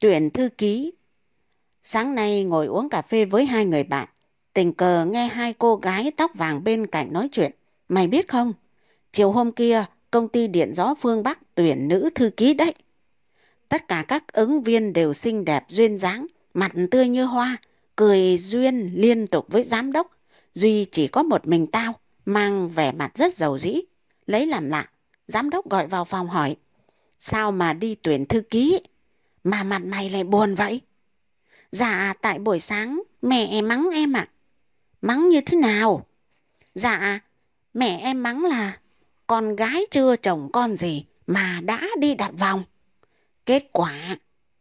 tuyển thư ký. Sáng nay ngồi uống cà phê với hai người bạn, tình cờ nghe hai cô gái tóc vàng bên cạnh nói chuyện. Mày biết không, chiều hôm kia công ty điện gió phương Bắc tuyển nữ thư ký đấy. Tất cả các ứng viên đều xinh đẹp duyên dáng, mặt tươi như hoa, cười duyên liên tục với giám đốc. Duy chỉ có một mình tao, mang vẻ mặt rất giàu dĩ. Lấy làm lạ, giám đốc gọi vào phòng hỏi, sao mà đi tuyển thư ký mà mặt mày lại buồn vậy? Dạ tại buổi sáng mẹ mắng em ạ. À. Mắng như thế nào? Dạ mẹ em mắng là con gái chưa chồng con gì mà đã đi đặt vòng. Kết quả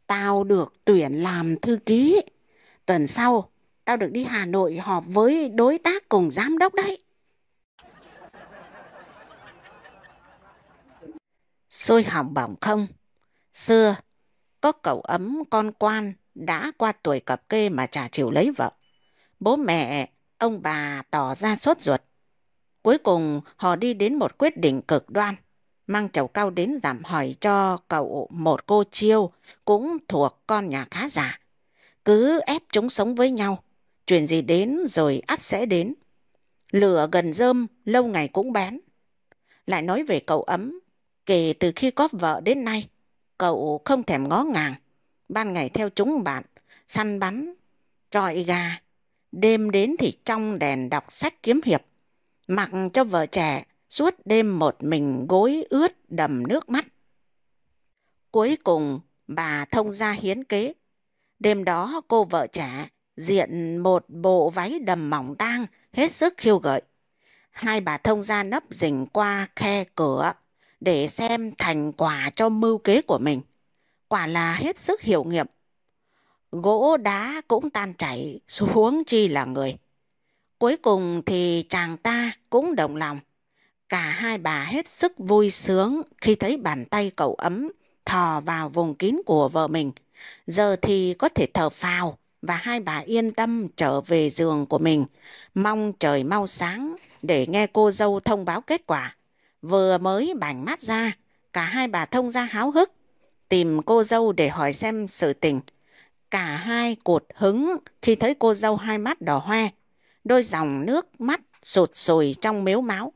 tao được tuyển làm thư ký. Tuần sau tao được đi Hà Nội họp với đối tác cùng giám đốc đấy. Xôi hỏng bỏng không? Xưa có cậu ấm con quan đã qua tuổi cập kê mà chả chịu lấy vợ. Bố mẹ, ông bà tỏ ra sốt ruột. Cuối cùng họ đi đến một quyết định cực đoan. Mang chầu cao đến giảm hỏi cho cậu một cô chiêu cũng thuộc con nhà khá giả. Cứ ép chúng sống với nhau. Chuyện gì đến rồi ắt sẽ đến. Lửa gần rơm lâu ngày cũng bén. Lại nói về cậu ấm. Kể từ khi có vợ đến nay Cậu không thèm ngó ngàng, ban ngày theo chúng bạn, săn bắn, trọi gà, đêm đến thì trong đèn đọc sách kiếm hiệp, mặc cho vợ trẻ suốt đêm một mình gối ướt đầm nước mắt. Cuối cùng, bà thông ra hiến kế. Đêm đó cô vợ trẻ diện một bộ váy đầm mỏng tang hết sức khiêu gợi. Hai bà thông ra nấp rình qua khe cửa để xem thành quả cho mưu kế của mình. Quả là hết sức hiệu nghiệm. Gỗ đá cũng tan chảy, xuống chi là người. Cuối cùng thì chàng ta cũng đồng lòng. Cả hai bà hết sức vui sướng khi thấy bàn tay cậu ấm thò vào vùng kín của vợ mình. Giờ thì có thể thở phào và hai bà yên tâm trở về giường của mình, mong trời mau sáng để nghe cô dâu thông báo kết quả. Vừa mới bảnh mắt ra, cả hai bà thông ra háo hức, tìm cô dâu để hỏi xem sự tình. Cả hai cột hứng khi thấy cô dâu hai mắt đỏ hoe, đôi dòng nước mắt sụt sùi trong miếu máu.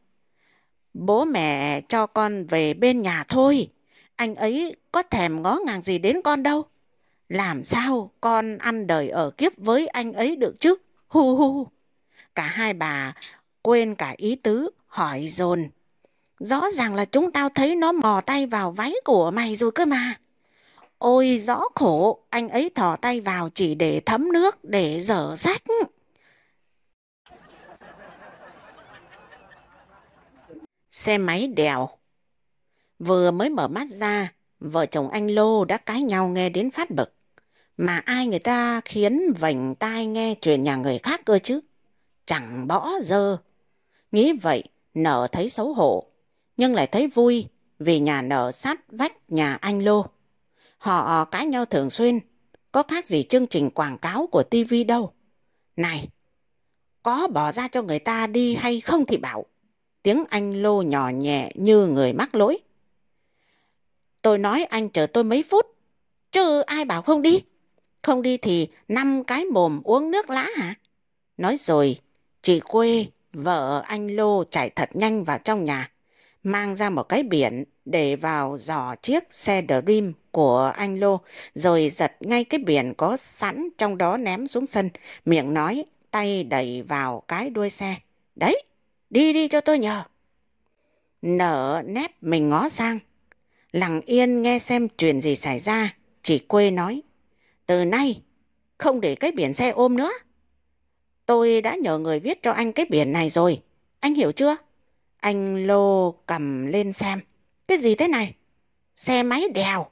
Bố mẹ cho con về bên nhà thôi, anh ấy có thèm ngó ngàng gì đến con đâu. Làm sao con ăn đời ở kiếp với anh ấy được chứ? Hu hu. Cả hai bà quên cả ý tứ, hỏi dồn Rõ ràng là chúng tao thấy nó mò tay vào váy của mày rồi cơ mà. Ôi rõ khổ, anh ấy thò tay vào chỉ để thấm nước, để dở rách. Xe máy đèo. Vừa mới mở mắt ra, vợ chồng anh Lô đã cãi nhau nghe đến phát bực. Mà ai người ta khiến vành tai nghe chuyện nhà người khác cơ chứ? Chẳng bỏ dơ. Nghĩ vậy, nở thấy xấu hổ, nhưng lại thấy vui vì nhà nợ sát vách nhà anh Lô. Họ cãi nhau thường xuyên, có khác gì chương trình quảng cáo của tivi đâu. Này, có bỏ ra cho người ta đi hay không thì bảo. Tiếng anh Lô nhỏ nhẹ như người mắc lỗi. Tôi nói anh chờ tôi mấy phút, chứ ai bảo không đi. Không đi thì năm cái mồm uống nước lá hả? Nói rồi, chị quê, vợ anh Lô chạy thật nhanh vào trong nhà mang ra một cái biển để vào giỏ chiếc xe Dream của anh Lô, rồi giật ngay cái biển có sẵn trong đó ném xuống sân, miệng nói, tay đẩy vào cái đuôi xe. Đấy, đi đi cho tôi nhờ. Nở nép mình ngó sang. Lặng yên nghe xem chuyện gì xảy ra, chỉ quê nói, từ nay không để cái biển xe ôm nữa. Tôi đã nhờ người viết cho anh cái biển này rồi, anh hiểu chưa? Anh Lô cầm lên xem. Cái gì thế này? Xe máy đèo.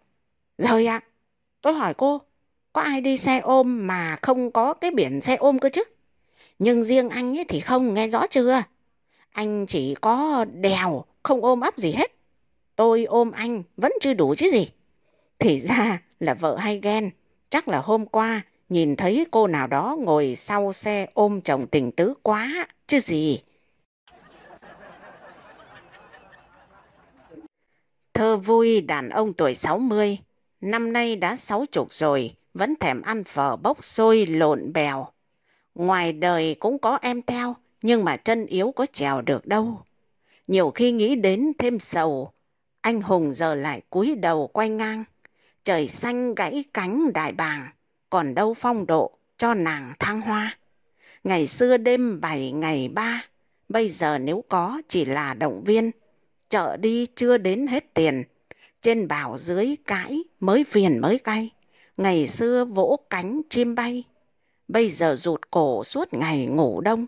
Rồi ạ. tôi hỏi cô, có ai đi xe ôm mà không có cái biển xe ôm cơ chứ? Nhưng riêng anh ấy thì không, nghe rõ chưa? Anh chỉ có đèo, không ôm ấp gì hết. Tôi ôm anh vẫn chưa đủ chứ gì. Thì ra là vợ hay ghen. Chắc là hôm qua nhìn thấy cô nào đó ngồi sau xe ôm chồng tình tứ quá chứ gì. Thơ vui đàn ông tuổi 60, năm nay đã sáu chục rồi, vẫn thèm ăn phở bốc xôi lộn bèo. Ngoài đời cũng có em theo, nhưng mà chân yếu có trèo được đâu. Nhiều khi nghĩ đến thêm sầu, anh hùng giờ lại cúi đầu quay ngang. Trời xanh gãy cánh đại bàng, còn đâu phong độ cho nàng thăng hoa. Ngày xưa đêm bảy ngày ba, bây giờ nếu có chỉ là động viên chợ đi chưa đến hết tiền, trên bảo dưới cãi mới phiền mới cay, ngày xưa vỗ cánh chim bay, bây giờ rụt cổ suốt ngày ngủ đông.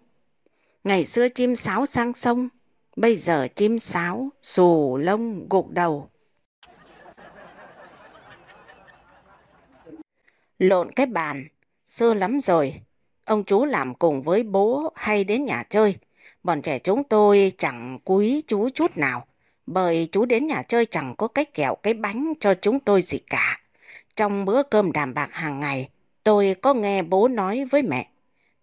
Ngày xưa chim sáo sang sông, bây giờ chim sáo xù lông gục đầu. Lộn cái bàn, xưa lắm rồi, ông chú làm cùng với bố hay đến nhà chơi. Bọn trẻ chúng tôi chẳng quý chú chút nào, bởi chú đến nhà chơi chẳng có cách kẹo cái bánh cho chúng tôi gì cả. Trong bữa cơm đàm bạc hàng ngày, tôi có nghe bố nói với mẹ,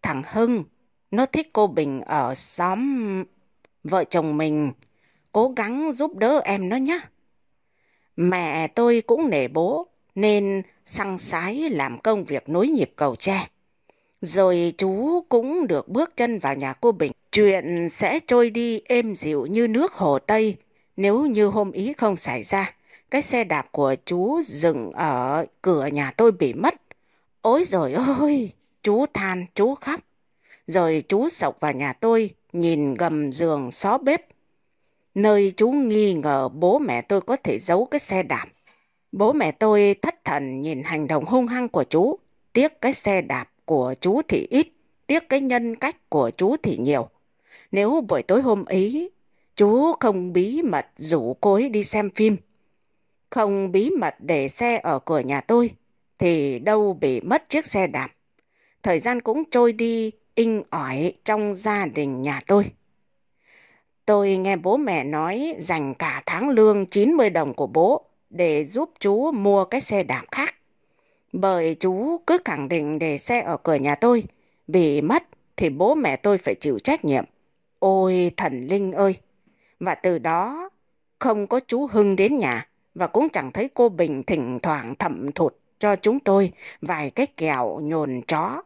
thằng Hưng, nó thích cô Bình ở xóm vợ chồng mình, cố gắng giúp đỡ em nó nhé. Mẹ tôi cũng nể bố, nên săng sái làm công việc nối nhịp cầu tre. Rồi chú cũng được bước chân vào nhà cô Bình. Chuyện sẽ trôi đi êm dịu như nước hồ Tây, nếu như hôm ý không xảy ra, cái xe đạp của chú dừng ở cửa nhà tôi bị mất. Ôi rồi ôi, chú than, chú khóc. Rồi chú sọc vào nhà tôi, nhìn gầm giường xó bếp. Nơi chú nghi ngờ bố mẹ tôi có thể giấu cái xe đạp. Bố mẹ tôi thất thần nhìn hành động hung hăng của chú. Tiếc cái xe đạp của chú thì ít, tiếc cái nhân cách của chú thì nhiều. Nếu buổi tối hôm ấy chú không bí mật rủ cô ấy đi xem phim. Không bí mật để xe ở cửa nhà tôi, thì đâu bị mất chiếc xe đạp. Thời gian cũng trôi đi in ỏi trong gia đình nhà tôi. Tôi nghe bố mẹ nói dành cả tháng lương 90 đồng của bố để giúp chú mua cái xe đạp khác. Bởi chú cứ khẳng định để xe ở cửa nhà tôi, bị mất thì bố mẹ tôi phải chịu trách nhiệm. Ôi thần linh ơi, và từ đó không có chú Hưng đến nhà và cũng chẳng thấy cô Bình thỉnh thoảng thẩm thụt cho chúng tôi vài cái kẹo nhồn chó.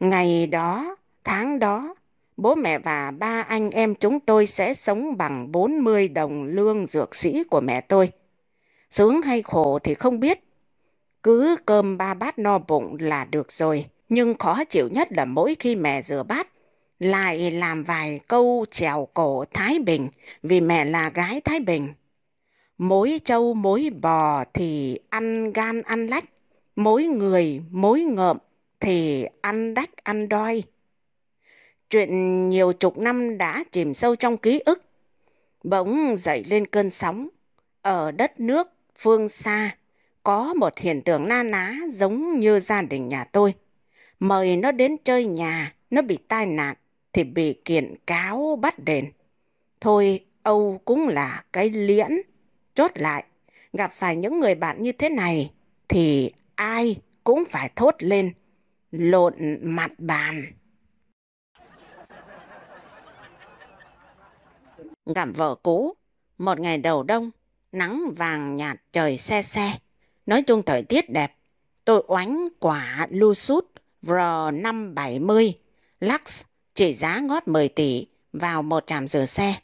Ngày đó, tháng đó, bố mẹ và ba anh em chúng tôi sẽ sống bằng 40 đồng lương dược sĩ của mẹ tôi. Sướng hay khổ thì không biết. Cứ cơm ba bát no bụng là được rồi. Nhưng khó chịu nhất là mỗi khi mẹ rửa bát lại làm vài câu trèo cổ Thái Bình vì mẹ là gái Thái Bình. Mối trâu mối bò thì ăn gan ăn lách, mối người mối ngợm thì ăn đách ăn đoi. Chuyện nhiều chục năm đã chìm sâu trong ký ức, bỗng dậy lên cơn sóng. Ở đất nước phương xa có một hiện tượng na ná giống như gia đình nhà tôi. Mời nó đến chơi nhà, nó bị tai nạn thì bị kiện cáo bắt đền. Thôi, Âu cũng là cái liễn. Chốt lại, gặp phải những người bạn như thế này thì ai cũng phải thốt lên lộn mặt bàn. Gặp vợ cũ, một ngày đầu đông, nắng vàng nhạt trời xe xe. Nói chung thời tiết đẹp, tôi oánh quả lu sút R570 Lux chỉ giá ngót 10 tỷ vào một trạm rửa xe.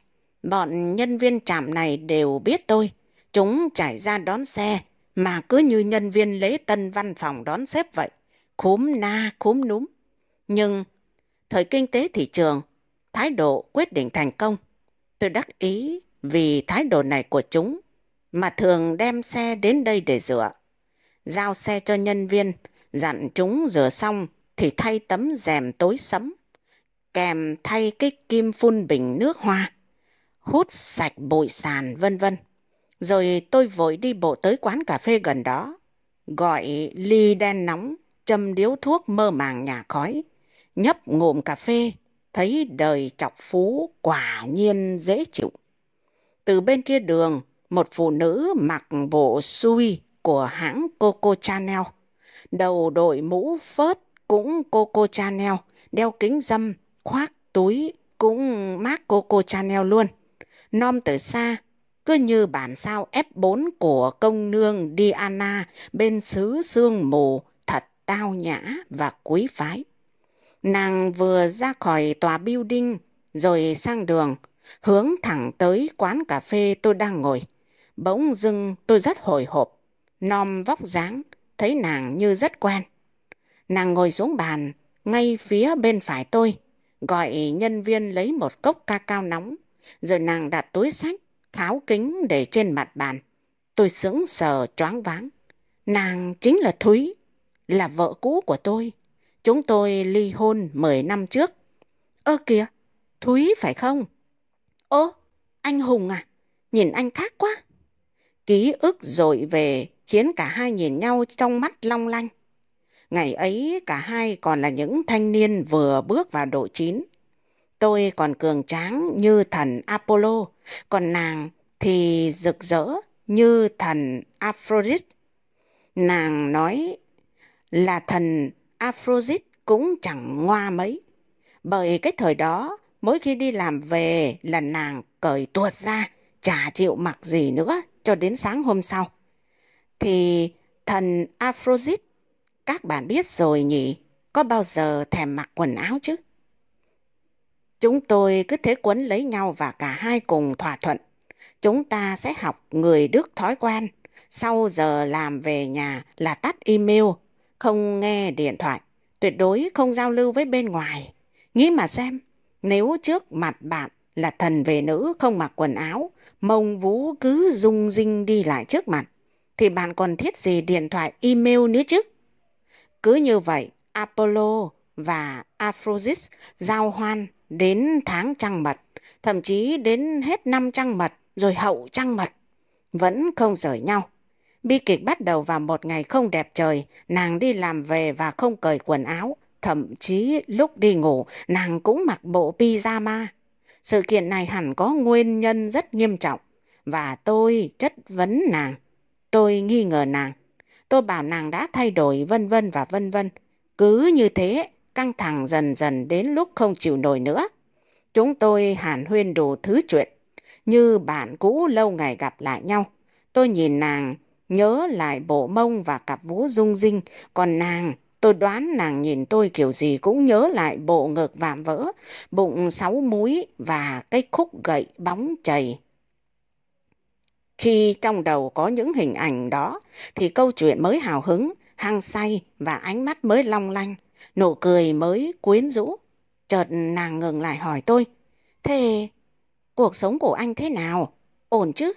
Bọn nhân viên trạm này đều biết tôi. Chúng chạy ra đón xe mà cứ như nhân viên lễ tân văn phòng đón xếp vậy. Khúm na khúm núm. Nhưng thời kinh tế thị trường, thái độ quyết định thành công. Tôi đắc ý vì thái độ này của chúng mà thường đem xe đến đây để rửa. Giao xe cho nhân viên, dặn chúng rửa xong thì thay tấm rèm tối sấm kèm thay cái kim phun bình nước hoa, hút sạch bụi sàn vân vân. Rồi tôi vội đi bộ tới quán cà phê gần đó, gọi ly đen nóng, châm điếu thuốc mơ màng nhà khói, nhấp ngụm cà phê, thấy đời chọc phú quả nhiên dễ chịu. Từ bên kia đường, một phụ nữ mặc bộ sui của hãng Coco Chanel, đầu đội mũ phớt cũng Coco Chanel, đeo kính dâm, khoác túi cũng mát Coco Chanel luôn. Nom từ xa, cứ như bản sao F4 của công nương Diana bên xứ sương mù thật tao nhã và quý phái. Nàng vừa ra khỏi tòa building rồi sang đường, hướng thẳng tới quán cà phê tôi đang ngồi. Bỗng dưng tôi rất hồi hộp, nom vóc dáng, thấy nàng như rất quen. Nàng ngồi xuống bàn, ngay phía bên phải tôi, gọi nhân viên lấy một cốc ca cao nóng, rồi nàng đặt túi sách, tháo kính để trên mặt bàn. Tôi sững sờ choáng váng. Nàng chính là Thúy, là vợ cũ của tôi. Chúng tôi ly hôn 10 năm trước. Ơ kìa, Thúy phải không? Ơ, anh Hùng à, nhìn anh khác quá. Ký ức dội về khiến cả hai nhìn nhau trong mắt long lanh. Ngày ấy cả hai còn là những thanh niên vừa bước vào độ chín. Tôi còn cường tráng như thần Apollo, còn nàng thì rực rỡ như thần Aphrodite. Nàng nói là thần Aphrodite cũng chẳng ngoa mấy. Bởi cái thời đó, mỗi khi đi làm về là nàng cởi tuột ra, chả chịu mặc gì nữa cho đến sáng hôm sau. Thì thần Aphrodite các bạn biết rồi nhỉ, có bao giờ thèm mặc quần áo chứ? Chúng tôi cứ thế quấn lấy nhau và cả hai cùng thỏa thuận. Chúng ta sẽ học người Đức thói quen. Sau giờ làm về nhà là tắt email, không nghe điện thoại, tuyệt đối không giao lưu với bên ngoài. Nghĩ mà xem, nếu trước mặt bạn là thần về nữ không mặc quần áo, mông vũ cứ rung rinh đi lại trước mặt, thì bạn còn thiết gì điện thoại email nữa chứ? Cứ như vậy, Apollo và Aphrodite giao hoan đến tháng trăng mật, thậm chí đến hết năm trăng mật rồi hậu trăng mật, vẫn không rời nhau. Bi kịch bắt đầu vào một ngày không đẹp trời, nàng đi làm về và không cởi quần áo, thậm chí lúc đi ngủ nàng cũng mặc bộ pyjama. Sự kiện này hẳn có nguyên nhân rất nghiêm trọng và tôi chất vấn nàng. Tôi nghi ngờ nàng tôi bảo nàng đã thay đổi vân vân và vân vân. Cứ như thế, căng thẳng dần dần đến lúc không chịu nổi nữa. Chúng tôi hàn huyên đủ thứ chuyện, như bạn cũ lâu ngày gặp lại nhau. Tôi nhìn nàng, nhớ lại bộ mông và cặp vú rung rinh, còn nàng Tôi đoán nàng nhìn tôi kiểu gì cũng nhớ lại bộ ngực vạm vỡ, bụng sáu múi và cái khúc gậy bóng chảy khi trong đầu có những hình ảnh đó, thì câu chuyện mới hào hứng, hăng say và ánh mắt mới long lanh, nụ cười mới quyến rũ. Chợt nàng ngừng lại hỏi tôi, thế cuộc sống của anh thế nào? Ổn chứ?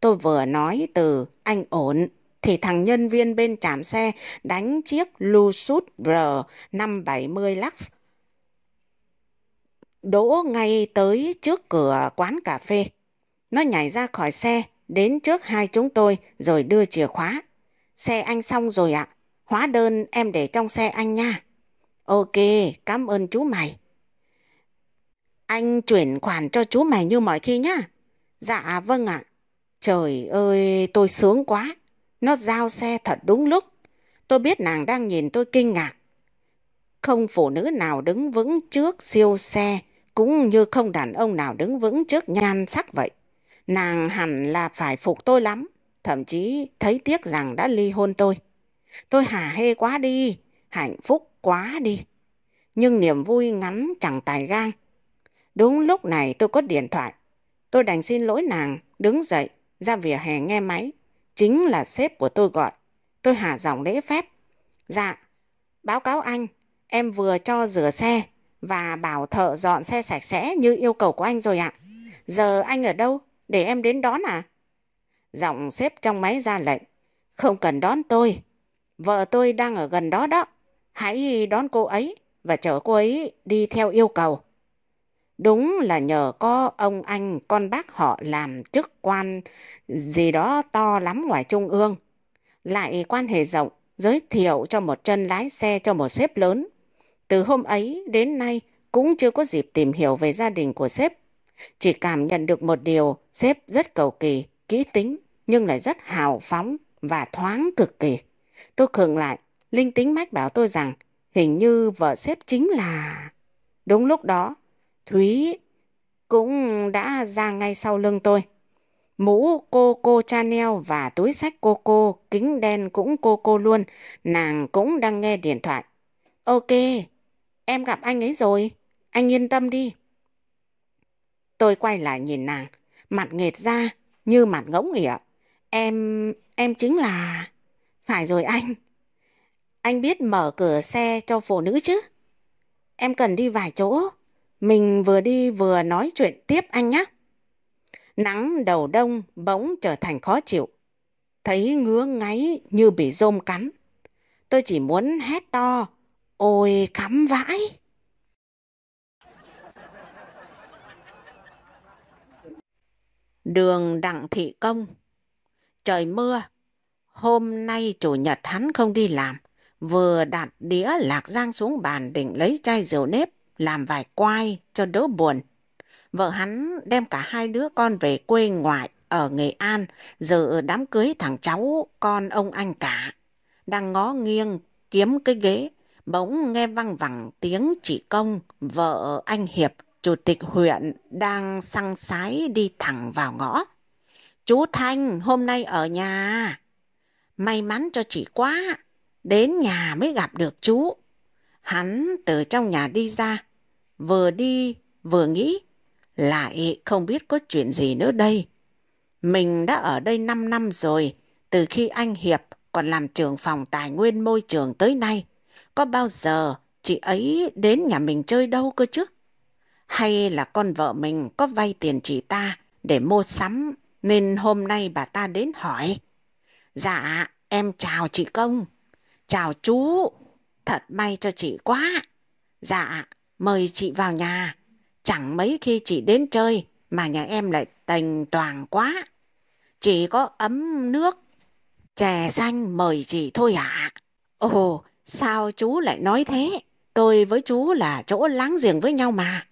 Tôi vừa nói từ anh ổn thì thằng nhân viên bên trạm xe đánh chiếc Lusut R570 Lux đỗ ngay tới trước cửa quán cà phê. Nó nhảy ra khỏi xe, Đến trước hai chúng tôi rồi đưa chìa khóa. Xe anh xong rồi ạ. Hóa đơn em để trong xe anh nha. Ok, cảm ơn chú mày. Anh chuyển khoản cho chú mày như mọi khi nhá. Dạ vâng ạ. Trời ơi, tôi sướng quá. Nó giao xe thật đúng lúc. Tôi biết nàng đang nhìn tôi kinh ngạc. Không phụ nữ nào đứng vững trước siêu xe, cũng như không đàn ông nào đứng vững trước nhan sắc vậy. Nàng hẳn là phải phục tôi lắm, thậm chí thấy tiếc rằng đã ly hôn tôi. Tôi hà hê quá đi, hạnh phúc quá đi. Nhưng niềm vui ngắn chẳng tài gan. Đúng lúc này tôi có điện thoại. Tôi đành xin lỗi nàng, đứng dậy, ra vỉa hè nghe máy. Chính là sếp của tôi gọi. Tôi hạ giọng lễ phép. Dạ, báo cáo anh, em vừa cho rửa xe và bảo thợ dọn xe sạch sẽ như yêu cầu của anh rồi ạ. Giờ anh ở đâu? để em đến đón à? Giọng xếp trong máy ra lệnh. Không cần đón tôi. Vợ tôi đang ở gần đó đó. Hãy đón cô ấy và chở cô ấy đi theo yêu cầu. Đúng là nhờ có ông anh con bác họ làm chức quan gì đó to lắm ngoài trung ương. Lại quan hệ rộng, giới thiệu cho một chân lái xe cho một sếp lớn. Từ hôm ấy đến nay cũng chưa có dịp tìm hiểu về gia đình của sếp chỉ cảm nhận được một điều, sếp rất cầu kỳ, kỹ tính, nhưng lại rất hào phóng và thoáng cực kỳ. Tôi khường lại, linh tính mách bảo tôi rằng hình như vợ sếp chính là... Đúng lúc đó, Thúy cũng đã ra ngay sau lưng tôi. Mũ cô cô Chanel và túi sách cô cô, kính đen cũng cô cô luôn, nàng cũng đang nghe điện thoại. Ok, em gặp anh ấy rồi, anh yên tâm đi. Tôi quay lại nhìn nàng, mặt nghệt ra như mặt ngỗng nghỉa. Em... em chính là... Phải rồi anh. Anh biết mở cửa xe cho phụ nữ chứ? Em cần đi vài chỗ. Mình vừa đi vừa nói chuyện tiếp anh nhé. Nắng đầu đông bỗng trở thành khó chịu. Thấy ngứa ngáy như bị rôm cắn. Tôi chỉ muốn hét to. Ôi cắm vãi! Đường Đặng Thị Công. Trời mưa, hôm nay chủ nhật hắn không đi làm, vừa đặt đĩa lạc giang xuống bàn định lấy chai rượu nếp, làm vài quai cho đỡ buồn. Vợ hắn đem cả hai đứa con về quê ngoại ở Nghệ An, dự đám cưới thằng cháu con ông anh cả. Đang ngó nghiêng kiếm cái ghế, bỗng nghe văng vẳng tiếng chị Công, vợ anh Hiệp, chủ tịch huyện đang săng sái đi thẳng vào ngõ. Chú Thanh hôm nay ở nhà. May mắn cho chị quá, đến nhà mới gặp được chú. Hắn từ trong nhà đi ra, vừa đi vừa nghĩ, lại không biết có chuyện gì nữa đây. Mình đã ở đây 5 năm rồi, từ khi anh Hiệp còn làm trưởng phòng tài nguyên môi trường tới nay. Có bao giờ chị ấy đến nhà mình chơi đâu cơ chứ? hay là con vợ mình có vay tiền chị ta để mua sắm nên hôm nay bà ta đến hỏi. Dạ, em chào chị Công. Chào chú. Thật may cho chị quá. Dạ, mời chị vào nhà. Chẳng mấy khi chị đến chơi mà nhà em lại tành toàn quá. Chị có ấm nước, chè xanh mời chị thôi ạ. À. Ồ, sao chú lại nói thế? Tôi với chú là chỗ láng giềng với nhau mà.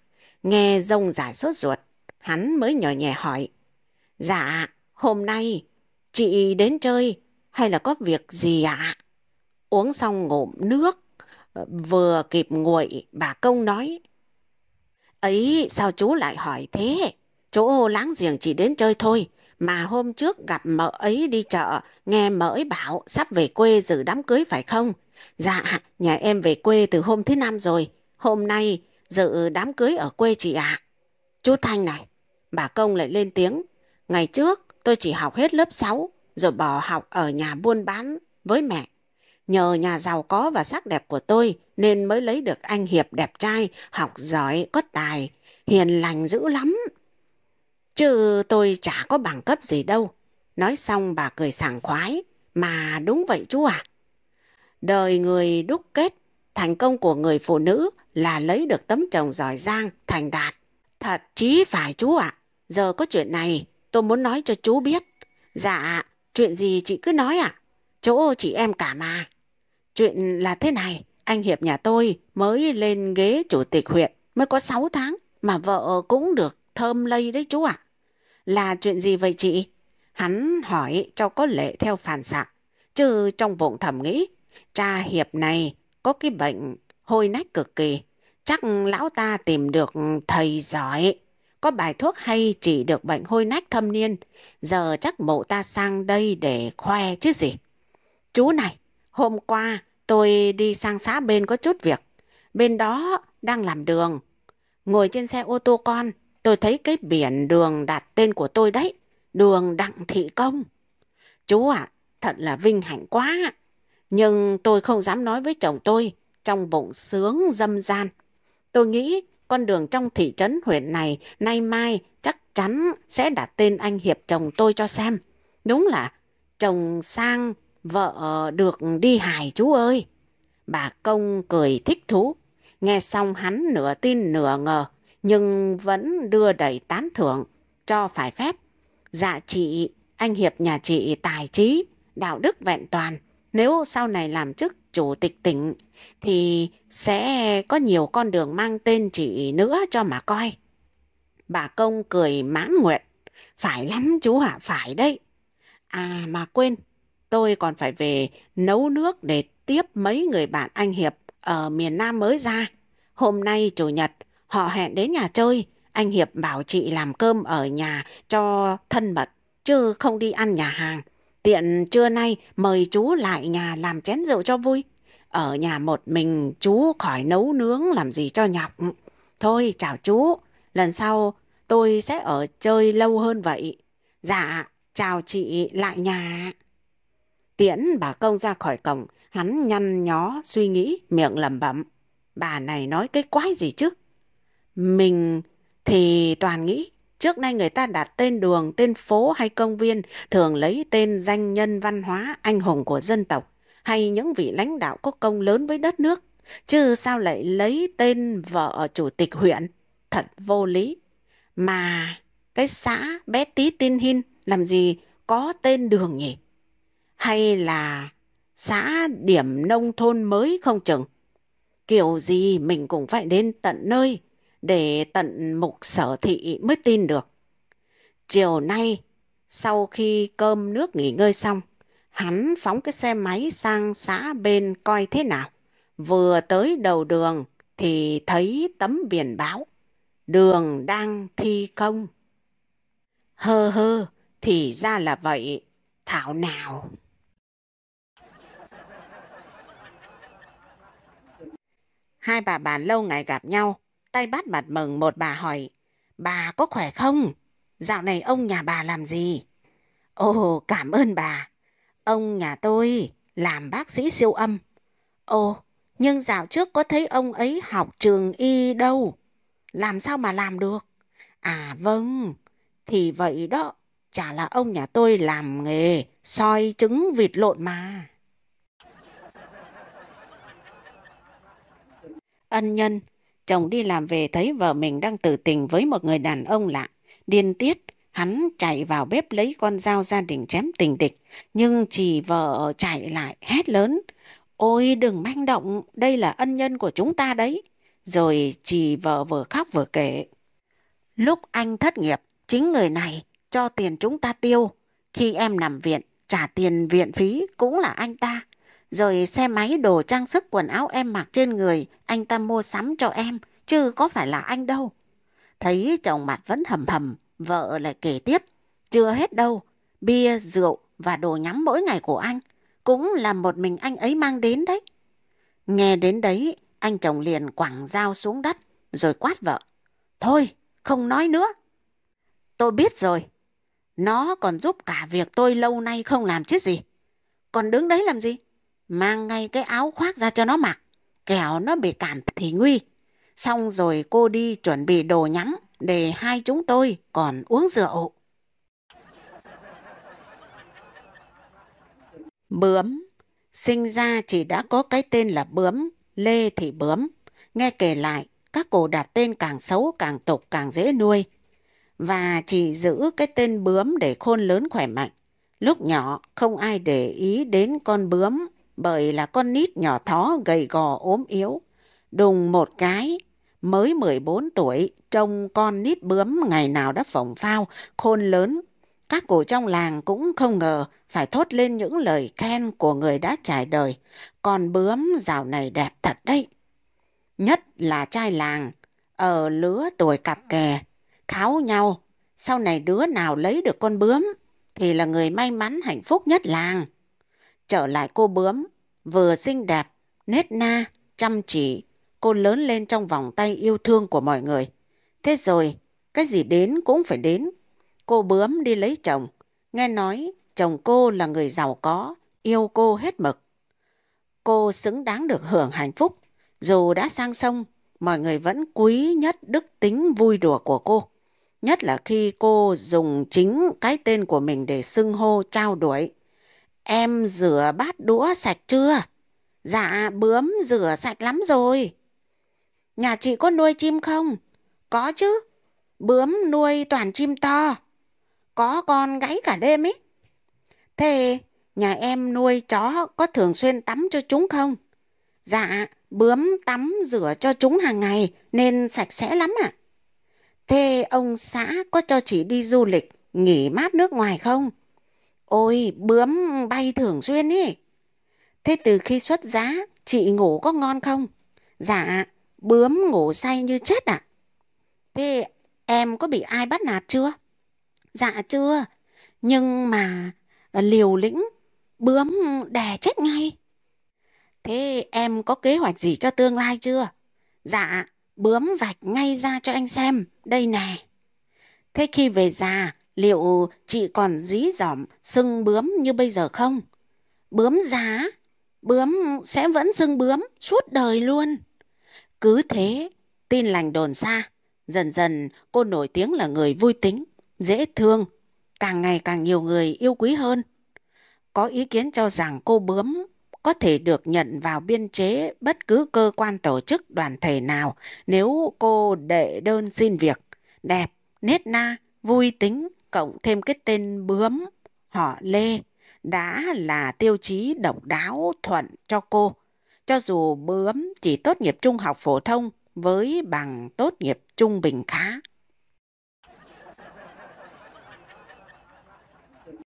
Nghe rông giải sốt ruột, hắn mới nhỏ nhẹ hỏi. Dạ, hôm nay chị đến chơi hay là có việc gì ạ? Uống xong ngụm nước, ờ, vừa kịp nguội, bà công nói. Ấy, sao chú lại hỏi thế? Chú láng giềng chỉ đến chơi thôi, mà hôm trước gặp mợ ấy đi chợ, nghe mợ ấy bảo sắp về quê dự đám cưới phải không? Dạ, nhà em về quê từ hôm thứ năm rồi, hôm nay dự đám cưới ở quê chị ạ. À. Chú Thanh này, bà Công lại lên tiếng. Ngày trước tôi chỉ học hết lớp 6 rồi bỏ học ở nhà buôn bán với mẹ. Nhờ nhà giàu có và sắc đẹp của tôi nên mới lấy được anh Hiệp đẹp trai, học giỏi, có tài, hiền lành dữ lắm. Chứ tôi chả có bằng cấp gì đâu. Nói xong bà cười sảng khoái. Mà đúng vậy chú à. Đời người đúc kết Thành công của người phụ nữ là lấy được tấm chồng giỏi giang, thành đạt. Thật chí phải chú ạ. À? Giờ có chuyện này, tôi muốn nói cho chú biết. Dạ, chuyện gì chị cứ nói ạ. À? Chỗ chị em cả mà. Chuyện là thế này, anh Hiệp nhà tôi mới lên ghế chủ tịch huyện, mới có 6 tháng, mà vợ cũng được thơm lây đấy chú ạ. À. Là chuyện gì vậy chị? Hắn hỏi cho có lệ theo phản xạ, chứ trong bụng thầm nghĩ, cha Hiệp này có cái bệnh hôi nách cực kỳ. Chắc lão ta tìm được thầy giỏi. Có bài thuốc hay chỉ được bệnh hôi nách thâm niên. Giờ chắc mộ ta sang đây để khoe chứ gì. Chú này, hôm qua tôi đi sang xã bên có chút việc. Bên đó đang làm đường. Ngồi trên xe ô tô con, tôi thấy cái biển đường đặt tên của tôi đấy. Đường Đặng Thị Công. Chú ạ, thật là vinh hạnh quá ạ. Nhưng tôi không dám nói với chồng tôi, trong bụng sướng dâm gian. Tôi nghĩ con đường trong thị trấn huyện này nay mai chắc chắn sẽ đặt tên anh Hiệp chồng tôi cho xem. Đúng là chồng sang vợ được đi hài chú ơi. Bà Công cười thích thú. Nghe xong hắn nửa tin nửa ngờ, nhưng vẫn đưa đầy tán thưởng, cho phải phép. Dạ chị, anh Hiệp nhà chị tài trí, đạo đức vẹn toàn, nếu sau này làm chức chủ tịch tỉnh thì sẽ có nhiều con đường mang tên chị nữa cho mà coi. Bà Công cười mãn nguyện. Phải lắm chú hả, phải đấy. À mà quên, tôi còn phải về nấu nước để tiếp mấy người bạn anh Hiệp ở miền Nam mới ra. Hôm nay Chủ nhật, họ hẹn đến nhà chơi. Anh Hiệp bảo chị làm cơm ở nhà cho thân mật, chứ không đi ăn nhà hàng. Tiện trưa nay mời chú lại nhà làm chén rượu cho vui. Ở nhà một mình chú khỏi nấu nướng làm gì cho nhọc. Thôi chào chú, lần sau tôi sẽ ở chơi lâu hơn vậy. Dạ, chào chị lại nhà. Tiễn bà công ra khỏi cổng, hắn nhăn nhó suy nghĩ, miệng lẩm bẩm. Bà này nói cái quái gì chứ? Mình thì toàn nghĩ Trước nay người ta đặt tên đường, tên phố hay công viên thường lấy tên danh nhân văn hóa anh hùng của dân tộc hay những vị lãnh đạo có công lớn với đất nước. Chứ sao lại lấy tên vợ chủ tịch huyện? Thật vô lý. Mà cái xã bé tí tin hin làm gì có tên đường nhỉ? Hay là xã điểm nông thôn mới không chừng? Kiểu gì mình cũng phải đến tận nơi để tận mục sở thị mới tin được. Chiều nay, sau khi cơm nước nghỉ ngơi xong, hắn phóng cái xe máy sang xã bên coi thế nào. Vừa tới đầu đường thì thấy tấm biển báo, đường đang thi công. Hơ hơ, thì ra là vậy, thảo nào. Hai bà bà lâu ngày gặp nhau, Tay bắt mặt mừng một bà hỏi, bà có khỏe không? Dạo này ông nhà bà làm gì? Ồ, cảm ơn bà. Ông nhà tôi làm bác sĩ siêu âm. Ồ, nhưng dạo trước có thấy ông ấy học trường y đâu. Làm sao mà làm được? À vâng, thì vậy đó. Chả là ông nhà tôi làm nghề soi trứng vịt lộn mà. Ân nhân chồng đi làm về thấy vợ mình đang tử tình với một người đàn ông lạ. Điên tiết, hắn chạy vào bếp lấy con dao gia đình chém tình địch, nhưng chỉ vợ chạy lại hét lớn. Ôi đừng manh động, đây là ân nhân của chúng ta đấy. Rồi chỉ vợ vừa khóc vừa kể. Lúc anh thất nghiệp, chính người này cho tiền chúng ta tiêu. Khi em nằm viện, trả tiền viện phí cũng là anh ta. Rồi xe máy đồ trang sức quần áo em mặc trên người, anh ta mua sắm cho em, chứ có phải là anh đâu. Thấy chồng mặt vẫn hầm hầm, vợ lại kể tiếp. Chưa hết đâu, bia, rượu và đồ nhắm mỗi ngày của anh cũng là một mình anh ấy mang đến đấy. Nghe đến đấy, anh chồng liền quẳng dao xuống đất, rồi quát vợ. Thôi, không nói nữa. Tôi biết rồi, nó còn giúp cả việc tôi lâu nay không làm chết gì. Còn đứng đấy làm gì? mang ngay cái áo khoác ra cho nó mặc, kẻo nó bị cảm thì nguy. Xong rồi cô đi chuẩn bị đồ nhắm để hai chúng tôi còn uống rượu. Bướm, sinh ra chỉ đã có cái tên là Bướm, Lê Thị Bướm. Nghe kể lại, các cổ đặt tên càng xấu càng tục càng dễ nuôi. Và chỉ giữ cái tên Bướm để khôn lớn khỏe mạnh. Lúc nhỏ không ai để ý đến con bướm bởi là con nít nhỏ thó gầy gò ốm yếu. Đùng một cái, mới 14 tuổi, trông con nít bướm ngày nào đã phồng phao, khôn lớn. Các cụ trong làng cũng không ngờ phải thốt lên những lời khen của người đã trải đời. Con bướm rào này đẹp thật đấy. Nhất là trai làng, ở lứa tuổi cặp kè, kháo nhau. Sau này đứa nào lấy được con bướm thì là người may mắn hạnh phúc nhất làng. Trở lại cô bướm, vừa xinh đẹp, nết na, chăm chỉ, cô lớn lên trong vòng tay yêu thương của mọi người. Thế rồi, cái gì đến cũng phải đến. Cô bướm đi lấy chồng, nghe nói chồng cô là người giàu có, yêu cô hết mực. Cô xứng đáng được hưởng hạnh phúc, dù đã sang sông, mọi người vẫn quý nhất đức tính vui đùa của cô. Nhất là khi cô dùng chính cái tên của mình để xưng hô trao đuổi. Em rửa bát đũa sạch chưa? Dạ bướm rửa sạch lắm rồi. Nhà chị có nuôi chim không? Có chứ. Bướm nuôi toàn chim to. Có con gáy cả đêm ấy. Thế nhà em nuôi chó có thường xuyên tắm cho chúng không? Dạ, bướm tắm rửa cho chúng hàng ngày nên sạch sẽ lắm ạ. À. Thế ông xã có cho chị đi du lịch, nghỉ mát nước ngoài không? Ôi, bướm bay thường xuyên ý. Thế từ khi xuất giá, chị ngủ có ngon không? Dạ, bướm ngủ say như chết ạ. Thế em có bị ai bắt nạt chưa? Dạ chưa, nhưng mà ờ, liều lĩnh, bướm đè chết ngay. Thế em có kế hoạch gì cho tương lai chưa? Dạ, bướm vạch ngay ra cho anh xem, đây nè. Thế khi về già, liệu chị còn dí dỏm sưng bướm như bây giờ không? Bướm giá, bướm sẽ vẫn sưng bướm suốt đời luôn. Cứ thế, tin lành đồn xa, dần dần cô nổi tiếng là người vui tính, dễ thương, càng ngày càng nhiều người yêu quý hơn. Có ý kiến cho rằng cô bướm có thể được nhận vào biên chế bất cứ cơ quan tổ chức đoàn thể nào nếu cô đệ đơn xin việc. Đẹp, nết na, vui tính, cộng thêm cái tên bướm họ lê đã là tiêu chí độc đáo thuận cho cô. Cho dù bướm chỉ tốt nghiệp trung học phổ thông với bằng tốt nghiệp trung bình khá.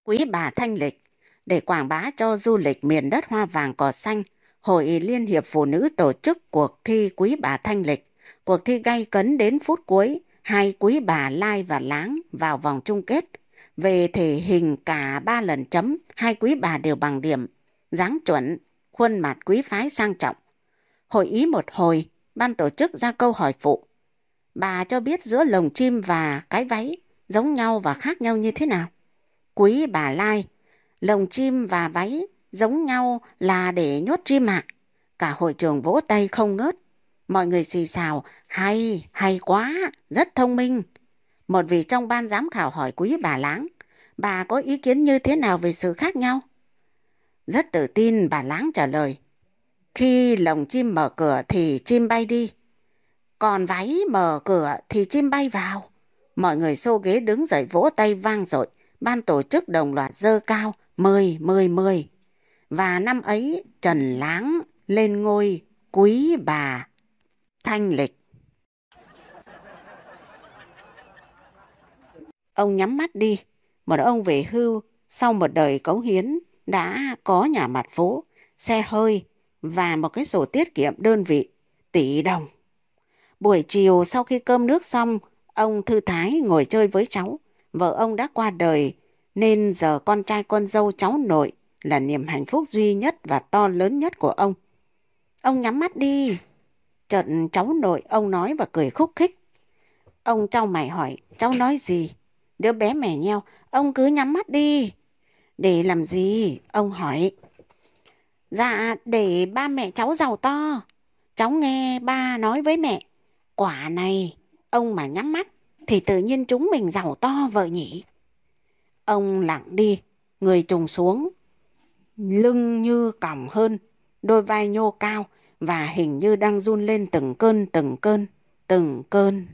Quý bà Thanh Lịch để quảng bá cho du lịch miền đất hoa vàng cỏ xanh, Hội Liên hiệp Phụ nữ tổ chức cuộc thi Quý bà Thanh Lịch. Cuộc thi gay cấn đến phút cuối, hai quý bà Lai và Láng vào vòng chung kết. Về thể hình cả ba lần chấm, hai quý bà đều bằng điểm, dáng chuẩn, khuôn mặt quý phái sang trọng. Hội ý một hồi, ban tổ chức ra câu hỏi phụ. Bà cho biết giữa lồng chim và cái váy giống nhau và khác nhau như thế nào? Quý bà Lai, lồng chim và váy giống nhau là để nhốt chim ạ. Cả hội trường vỗ tay không ngớt. Mọi người xì xào, hay, hay quá, rất thông minh. Một vị trong ban giám khảo hỏi quý bà Láng, bà có ý kiến như thế nào về sự khác nhau? Rất tự tin bà Láng trả lời, khi lồng chim mở cửa thì chim bay đi, còn váy mở cửa thì chim bay vào. Mọi người xô ghế đứng dậy vỗ tay vang dội ban tổ chức đồng loạt dơ cao, mười, mười, mười. Và năm ấy Trần Láng lên ngôi quý bà thanh lịch. Ông nhắm mắt đi, một ông về hưu sau một đời cống hiến đã có nhà mặt phố, xe hơi và một cái sổ tiết kiệm đơn vị tỷ đồng. Buổi chiều sau khi cơm nước xong, ông thư thái ngồi chơi với cháu. Vợ ông đã qua đời nên giờ con trai con dâu cháu nội là niềm hạnh phúc duy nhất và to lớn nhất của ông. Ông nhắm mắt đi trận cháu nội ông nói và cười khúc khích. Ông trao mày hỏi, cháu nói gì? Đứa bé mẻ nheo, ông cứ nhắm mắt đi. Để làm gì? Ông hỏi. Dạ, để ba mẹ cháu giàu to. Cháu nghe ba nói với mẹ, quả này, ông mà nhắm mắt thì tự nhiên chúng mình giàu to vợ nhỉ. Ông lặng đi, người trùng xuống, lưng như còng hơn, đôi vai nhô cao, và hình như đang run lên từng cơn từng cơn từng cơn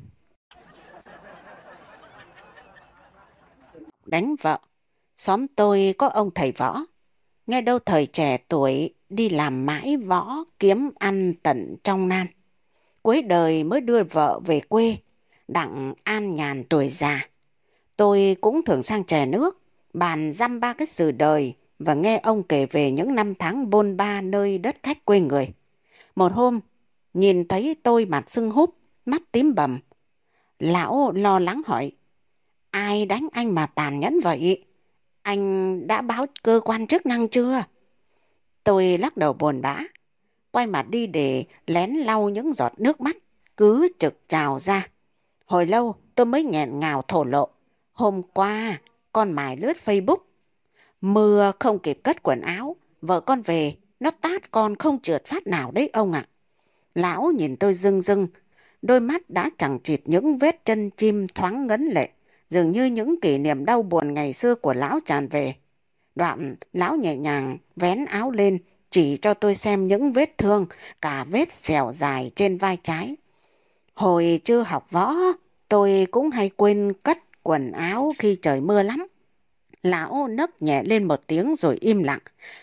đánh vợ xóm tôi có ông thầy võ nghe đâu thời trẻ tuổi đi làm mãi võ kiếm ăn tận trong nam cuối đời mới đưa vợ về quê đặng an nhàn tuổi già tôi cũng thường sang chè nước bàn dăm ba cái sự đời và nghe ông kể về những năm tháng bôn ba nơi đất khách quê người một hôm, nhìn thấy tôi mặt sưng húp, mắt tím bầm. Lão lo lắng hỏi, ai đánh anh mà tàn nhẫn vậy? Anh đã báo cơ quan chức năng chưa? Tôi lắc đầu buồn bã, quay mặt đi để lén lau những giọt nước mắt cứ trực trào ra. Hồi lâu tôi mới nghẹn ngào thổ lộ. Hôm qua, con mài lướt Facebook. Mưa không kịp cất quần áo, vợ con về nó tát con không trượt phát nào đấy ông ạ. Lão nhìn tôi rưng rưng, đôi mắt đã chẳng chịt những vết chân chim thoáng ngấn lệ, dường như những kỷ niệm đau buồn ngày xưa của lão tràn về. Đoạn, lão nhẹ nhàng vén áo lên, chỉ cho tôi xem những vết thương, cả vết dẻo dài trên vai trái. Hồi chưa học võ, tôi cũng hay quên cất quần áo khi trời mưa lắm. Lão nấc nhẹ lên một tiếng rồi im lặng.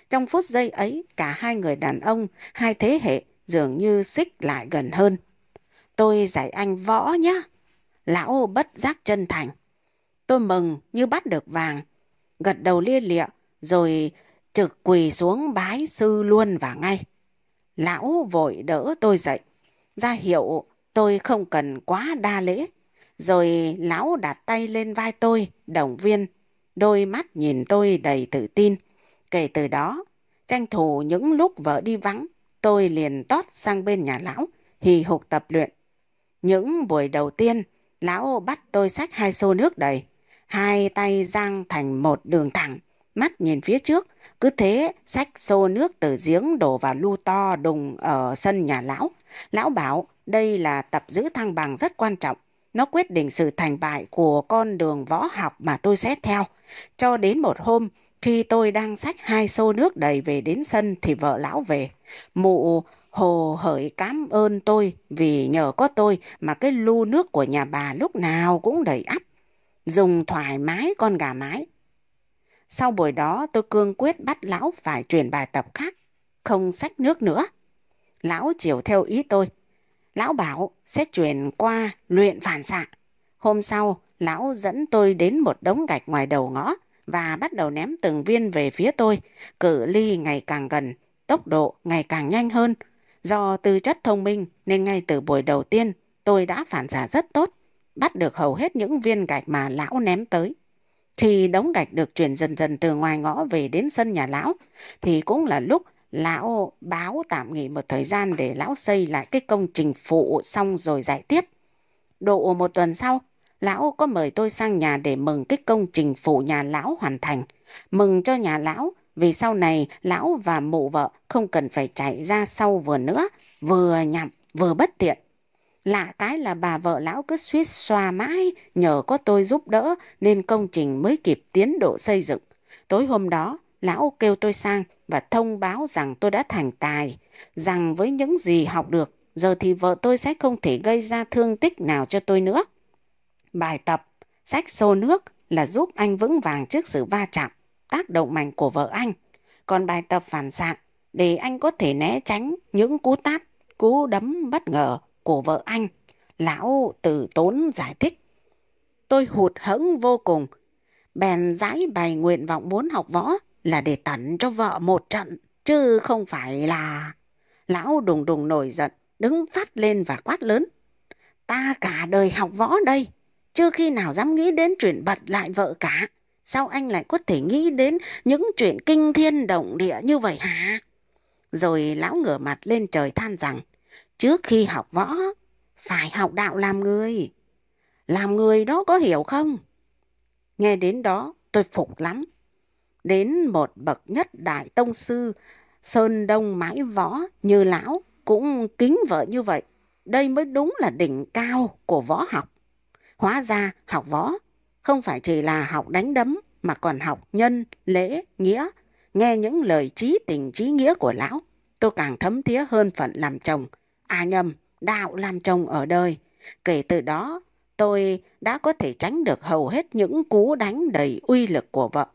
Trong phút giây ấy, cả hai người đàn ông, hai thế hệ dường như xích lại gần hơn. Tôi dạy anh võ nhá. Lão bất giác chân thành. Tôi mừng như bắt được vàng. Gật đầu lia lịa rồi trực quỳ xuống bái sư luôn và ngay. Lão vội đỡ tôi dậy. Ra hiệu tôi không cần quá đa lễ. Rồi lão đặt tay lên vai tôi, động viên đôi mắt nhìn tôi đầy tự tin. Kể từ đó, tranh thủ những lúc vợ đi vắng, tôi liền tót sang bên nhà lão, hì hục tập luyện. Những buổi đầu tiên, lão bắt tôi xách hai xô nước đầy, hai tay giang thành một đường thẳng, mắt nhìn phía trước, cứ thế xách xô nước từ giếng đổ vào lu to đùng ở sân nhà lão. Lão bảo đây là tập giữ thăng bằng rất quan trọng, nó quyết định sự thành bại của con đường võ học mà tôi xét theo. Cho đến một hôm, khi tôi đang xách hai xô nước đầy về đến sân thì vợ lão về. Mụ hồ hởi cảm ơn tôi vì nhờ có tôi mà cái lu nước của nhà bà lúc nào cũng đầy ắp. Dùng thoải mái con gà mái. Sau buổi đó tôi cương quyết bắt lão phải truyền bài tập khác, không xách nước nữa. Lão chiều theo ý tôi, Lão bảo sẽ chuyển qua luyện phản xạ. Hôm sau, lão dẫn tôi đến một đống gạch ngoài đầu ngõ và bắt đầu ném từng viên về phía tôi. Cự ly ngày càng gần, tốc độ ngày càng nhanh hơn. Do tư chất thông minh nên ngay từ buổi đầu tiên tôi đã phản xạ rất tốt, bắt được hầu hết những viên gạch mà lão ném tới. Khi đống gạch được chuyển dần dần từ ngoài ngõ về đến sân nhà lão thì cũng là lúc Lão báo tạm nghỉ một thời gian để lão xây lại cái công trình phụ xong rồi giải tiếp. Độ một tuần sau, lão có mời tôi sang nhà để mừng cái công trình phụ nhà lão hoàn thành. Mừng cho nhà lão vì sau này lão và mụ vợ không cần phải chạy ra sau vườn nữa, vừa nhằm vừa bất tiện. Lạ cái là bà vợ lão cứ suýt xoa mãi, nhờ có tôi giúp đỡ nên công trình mới kịp tiến độ xây dựng. Tối hôm đó, lão kêu tôi sang và thông báo rằng tôi đã thành tài, rằng với những gì học được, giờ thì vợ tôi sẽ không thể gây ra thương tích nào cho tôi nữa. Bài tập, sách xô nước là giúp anh vững vàng trước sự va chạm, tác động mạnh của vợ anh. Còn bài tập phản xạ, để anh có thể né tránh những cú tát, cú đấm bất ngờ của vợ anh. Lão từ tốn giải thích. Tôi hụt hẫng vô cùng, bèn giải bày nguyện vọng muốn học võ là để tận cho vợ một trận, chứ không phải là... Lão đùng đùng nổi giận, đứng phát lên và quát lớn. Ta cả đời học võ đây, chưa khi nào dám nghĩ đến chuyện bật lại vợ cả. Sao anh lại có thể nghĩ đến những chuyện kinh thiên động địa như vậy hả? Rồi lão ngửa mặt lên trời than rằng, trước khi học võ, phải học đạo làm người. Làm người đó có hiểu không? Nghe đến đó, tôi phục lắm đến một bậc nhất đại tông sư sơn đông mãi võ như lão cũng kính vợ như vậy đây mới đúng là đỉnh cao của võ học hóa ra học võ không phải chỉ là học đánh đấm mà còn học nhân lễ nghĩa nghe những lời trí tình trí nghĩa của lão tôi càng thấm thía hơn phận làm chồng à nhầm đạo làm chồng ở đời kể từ đó tôi đã có thể tránh được hầu hết những cú đánh đầy uy lực của vợ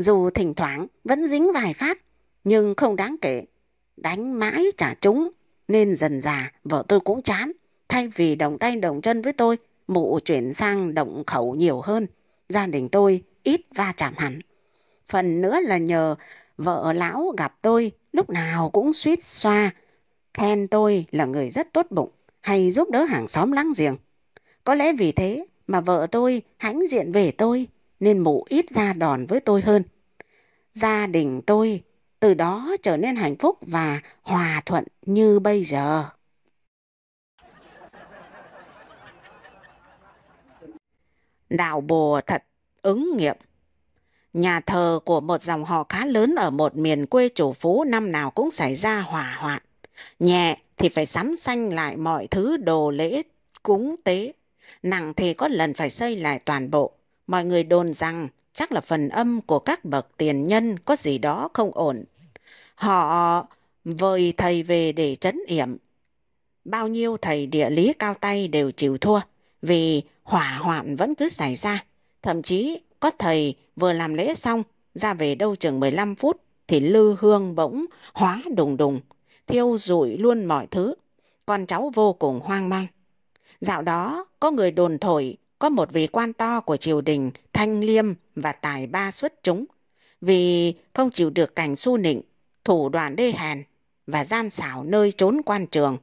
dù thỉnh thoảng vẫn dính vài phát, nhưng không đáng kể. Đánh mãi trả trúng, nên dần già vợ tôi cũng chán. Thay vì đồng tay đồng chân với tôi, mụ chuyển sang động khẩu nhiều hơn. Gia đình tôi ít va chạm hẳn. Phần nữa là nhờ vợ lão gặp tôi lúc nào cũng suýt xoa. Khen tôi là người rất tốt bụng, hay giúp đỡ hàng xóm láng giềng. Có lẽ vì thế mà vợ tôi hãnh diện về tôi nên mụ ít ra đòn với tôi hơn. Gia đình tôi từ đó trở nên hạnh phúc và hòa thuận như bây giờ. Đạo bùa thật ứng nghiệm. Nhà thờ của một dòng họ khá lớn ở một miền quê chủ phú năm nào cũng xảy ra hỏa hoạn. Nhẹ thì phải sắm xanh lại mọi thứ đồ lễ cúng tế. Nặng thì có lần phải xây lại toàn bộ mọi người đồn rằng chắc là phần âm của các bậc tiền nhân có gì đó không ổn. Họ vời thầy về để chấn yểm. Bao nhiêu thầy địa lý cao tay đều chịu thua vì hỏa hoạn vẫn cứ xảy ra. Thậm chí có thầy vừa làm lễ xong ra về đâu chừng 15 phút thì lư hương bỗng hóa đùng đùng, thiêu rụi luôn mọi thứ. Con cháu vô cùng hoang mang. Dạo đó có người đồn thổi có một vị quan to của triều đình thanh liêm và tài ba xuất chúng vì không chịu được cảnh su nịnh thủ đoạn đê hèn và gian xảo nơi trốn quan trường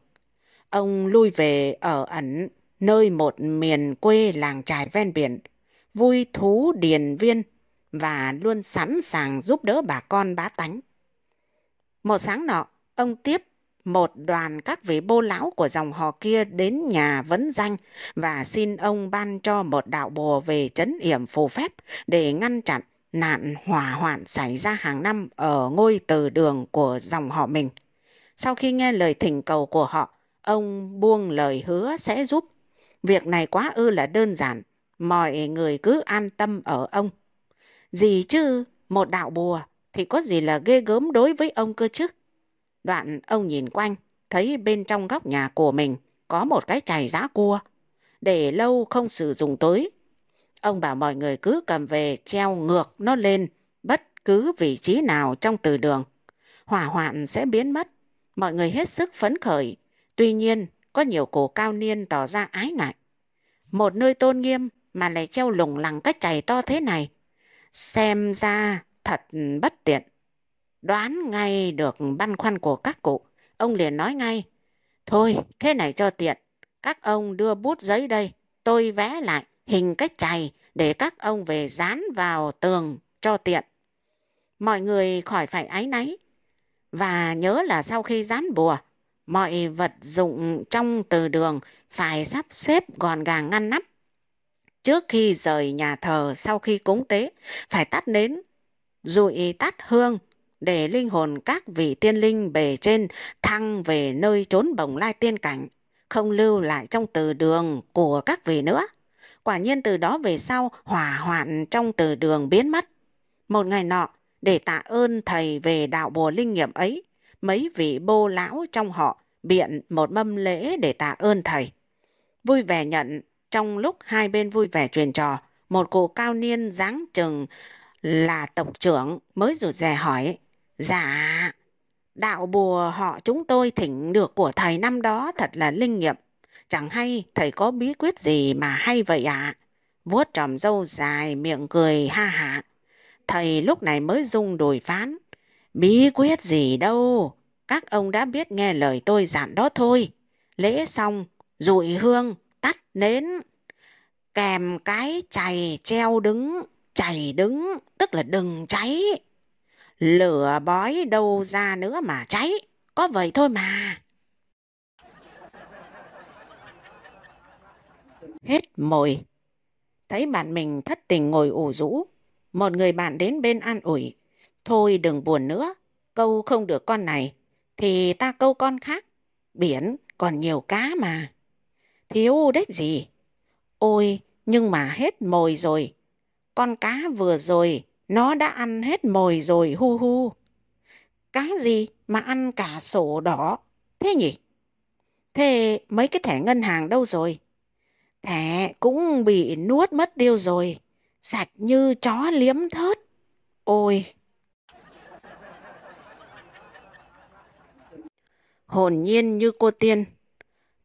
ông lui về ở ẩn nơi một miền quê làng trài ven biển vui thú điền viên và luôn sẵn sàng giúp đỡ bà con bá tánh một sáng nọ ông tiếp một đoàn các vị bô lão của dòng họ kia đến nhà vấn danh và xin ông ban cho một đạo bùa về chấn yểm phù phép để ngăn chặn nạn hỏa hoạn xảy ra hàng năm ở ngôi từ đường của dòng họ mình. Sau khi nghe lời thỉnh cầu của họ, ông buông lời hứa sẽ giúp. Việc này quá ư là đơn giản, mọi người cứ an tâm ở ông. Gì chứ, một đạo bùa thì có gì là ghê gớm đối với ông cơ chứ? Đoạn ông nhìn quanh, thấy bên trong góc nhà của mình có một cái chày giá cua, để lâu không sử dụng tới. Ông bảo mọi người cứ cầm về treo ngược nó lên bất cứ vị trí nào trong từ đường. Hỏa hoạn sẽ biến mất, mọi người hết sức phấn khởi. Tuy nhiên, có nhiều cổ cao niên tỏ ra ái ngại. Một nơi tôn nghiêm mà lại treo lủng lẳng cái chày to thế này. Xem ra thật bất tiện. Đoán ngay được băn khoăn của các cụ, ông liền nói ngay. Thôi, thế này cho tiện, các ông đưa bút giấy đây, tôi vẽ lại hình cách chày để các ông về dán vào tường cho tiện. Mọi người khỏi phải áy náy. Và nhớ là sau khi dán bùa, mọi vật dụng trong từ đường phải sắp xếp gọn gàng ngăn nắp. Trước khi rời nhà thờ sau khi cúng tế, phải tắt nến, rụi tắt hương để linh hồn các vị tiên linh bề trên thăng về nơi trốn bồng lai tiên cảnh, không lưu lại trong từ đường của các vị nữa. Quả nhiên từ đó về sau hỏa hoạn trong từ đường biến mất. Một ngày nọ, để tạ ơn thầy về đạo bùa linh nghiệm ấy, mấy vị bô lão trong họ biện một mâm lễ để tạ ơn thầy. Vui vẻ nhận, trong lúc hai bên vui vẻ truyền trò, một cụ cao niên dáng chừng là tộc trưởng mới rụt rè hỏi Dạ, đạo bùa họ chúng tôi thỉnh được của thầy năm đó thật là linh nghiệm. Chẳng hay thầy có bí quyết gì mà hay vậy ạ. À? Vuốt tròm dâu dài, miệng cười ha hả. Thầy lúc này mới rung đùi phán. Bí quyết gì đâu, các ông đã biết nghe lời tôi dặn đó thôi. Lễ xong, rụi hương, tắt nến. Kèm cái chày treo đứng, chày đứng, tức là đừng cháy lửa bói đâu ra nữa mà cháy, có vậy thôi mà. Hết mồi. Thấy bạn mình thất tình ngồi ủ rũ, một người bạn đến bên an ủi. Thôi đừng buồn nữa, câu không được con này, thì ta câu con khác. Biển còn nhiều cá mà. Thiếu đấy gì. Ôi, nhưng mà hết mồi rồi. Con cá vừa rồi nó đã ăn hết mồi rồi hu hu. Cái gì mà ăn cả sổ đỏ? Thế nhỉ? Thế mấy cái thẻ ngân hàng đâu rồi? Thẻ cũng bị nuốt mất điêu rồi. Sạch như chó liếm thớt. Ôi! Hồn nhiên như cô tiên.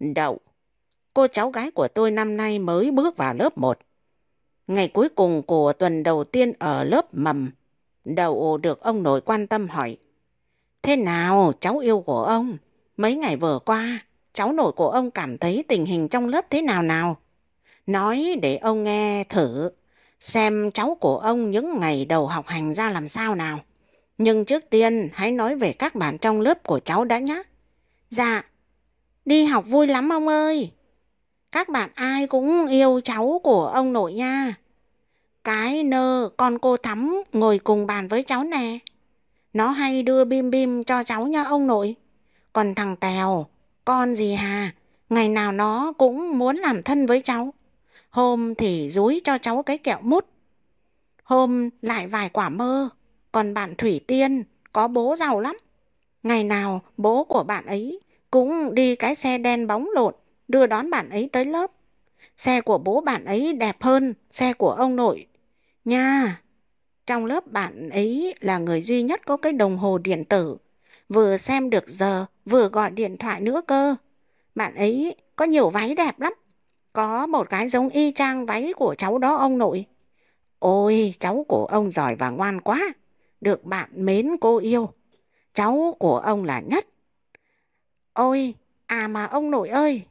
Đậu! Cô cháu gái của tôi năm nay mới bước vào lớp 1 Ngày cuối cùng của tuần đầu tiên ở lớp mầm, đầu được ông nội quan tâm hỏi. Thế nào cháu yêu của ông? Mấy ngày vừa qua, cháu nội của ông cảm thấy tình hình trong lớp thế nào nào? Nói để ông nghe thử, xem cháu của ông những ngày đầu học hành ra làm sao nào. Nhưng trước tiên hãy nói về các bạn trong lớp của cháu đã nhé. Dạ, đi học vui lắm ông ơi. Các bạn ai cũng yêu cháu của ông nội nha. Cái nơ con cô Thắm ngồi cùng bàn với cháu nè. Nó hay đưa bim bim cho cháu nha ông nội. Còn thằng Tèo, con gì hà, ngày nào nó cũng muốn làm thân với cháu. Hôm thì dúi cho cháu cái kẹo mút. Hôm lại vài quả mơ. Còn bạn Thủy Tiên có bố giàu lắm. Ngày nào bố của bạn ấy cũng đi cái xe đen bóng lộn đưa đón bạn ấy tới lớp. Xe của bố bạn ấy đẹp hơn xe của ông nội Nha, trong lớp bạn ấy là người duy nhất có cái đồng hồ điện tử, vừa xem được giờ, vừa gọi điện thoại nữa cơ. Bạn ấy có nhiều váy đẹp lắm, có một cái giống y chang váy của cháu đó ông nội. Ôi, cháu của ông giỏi và ngoan quá, được bạn mến cô yêu. Cháu của ông là nhất. Ôi, à mà ông nội ơi,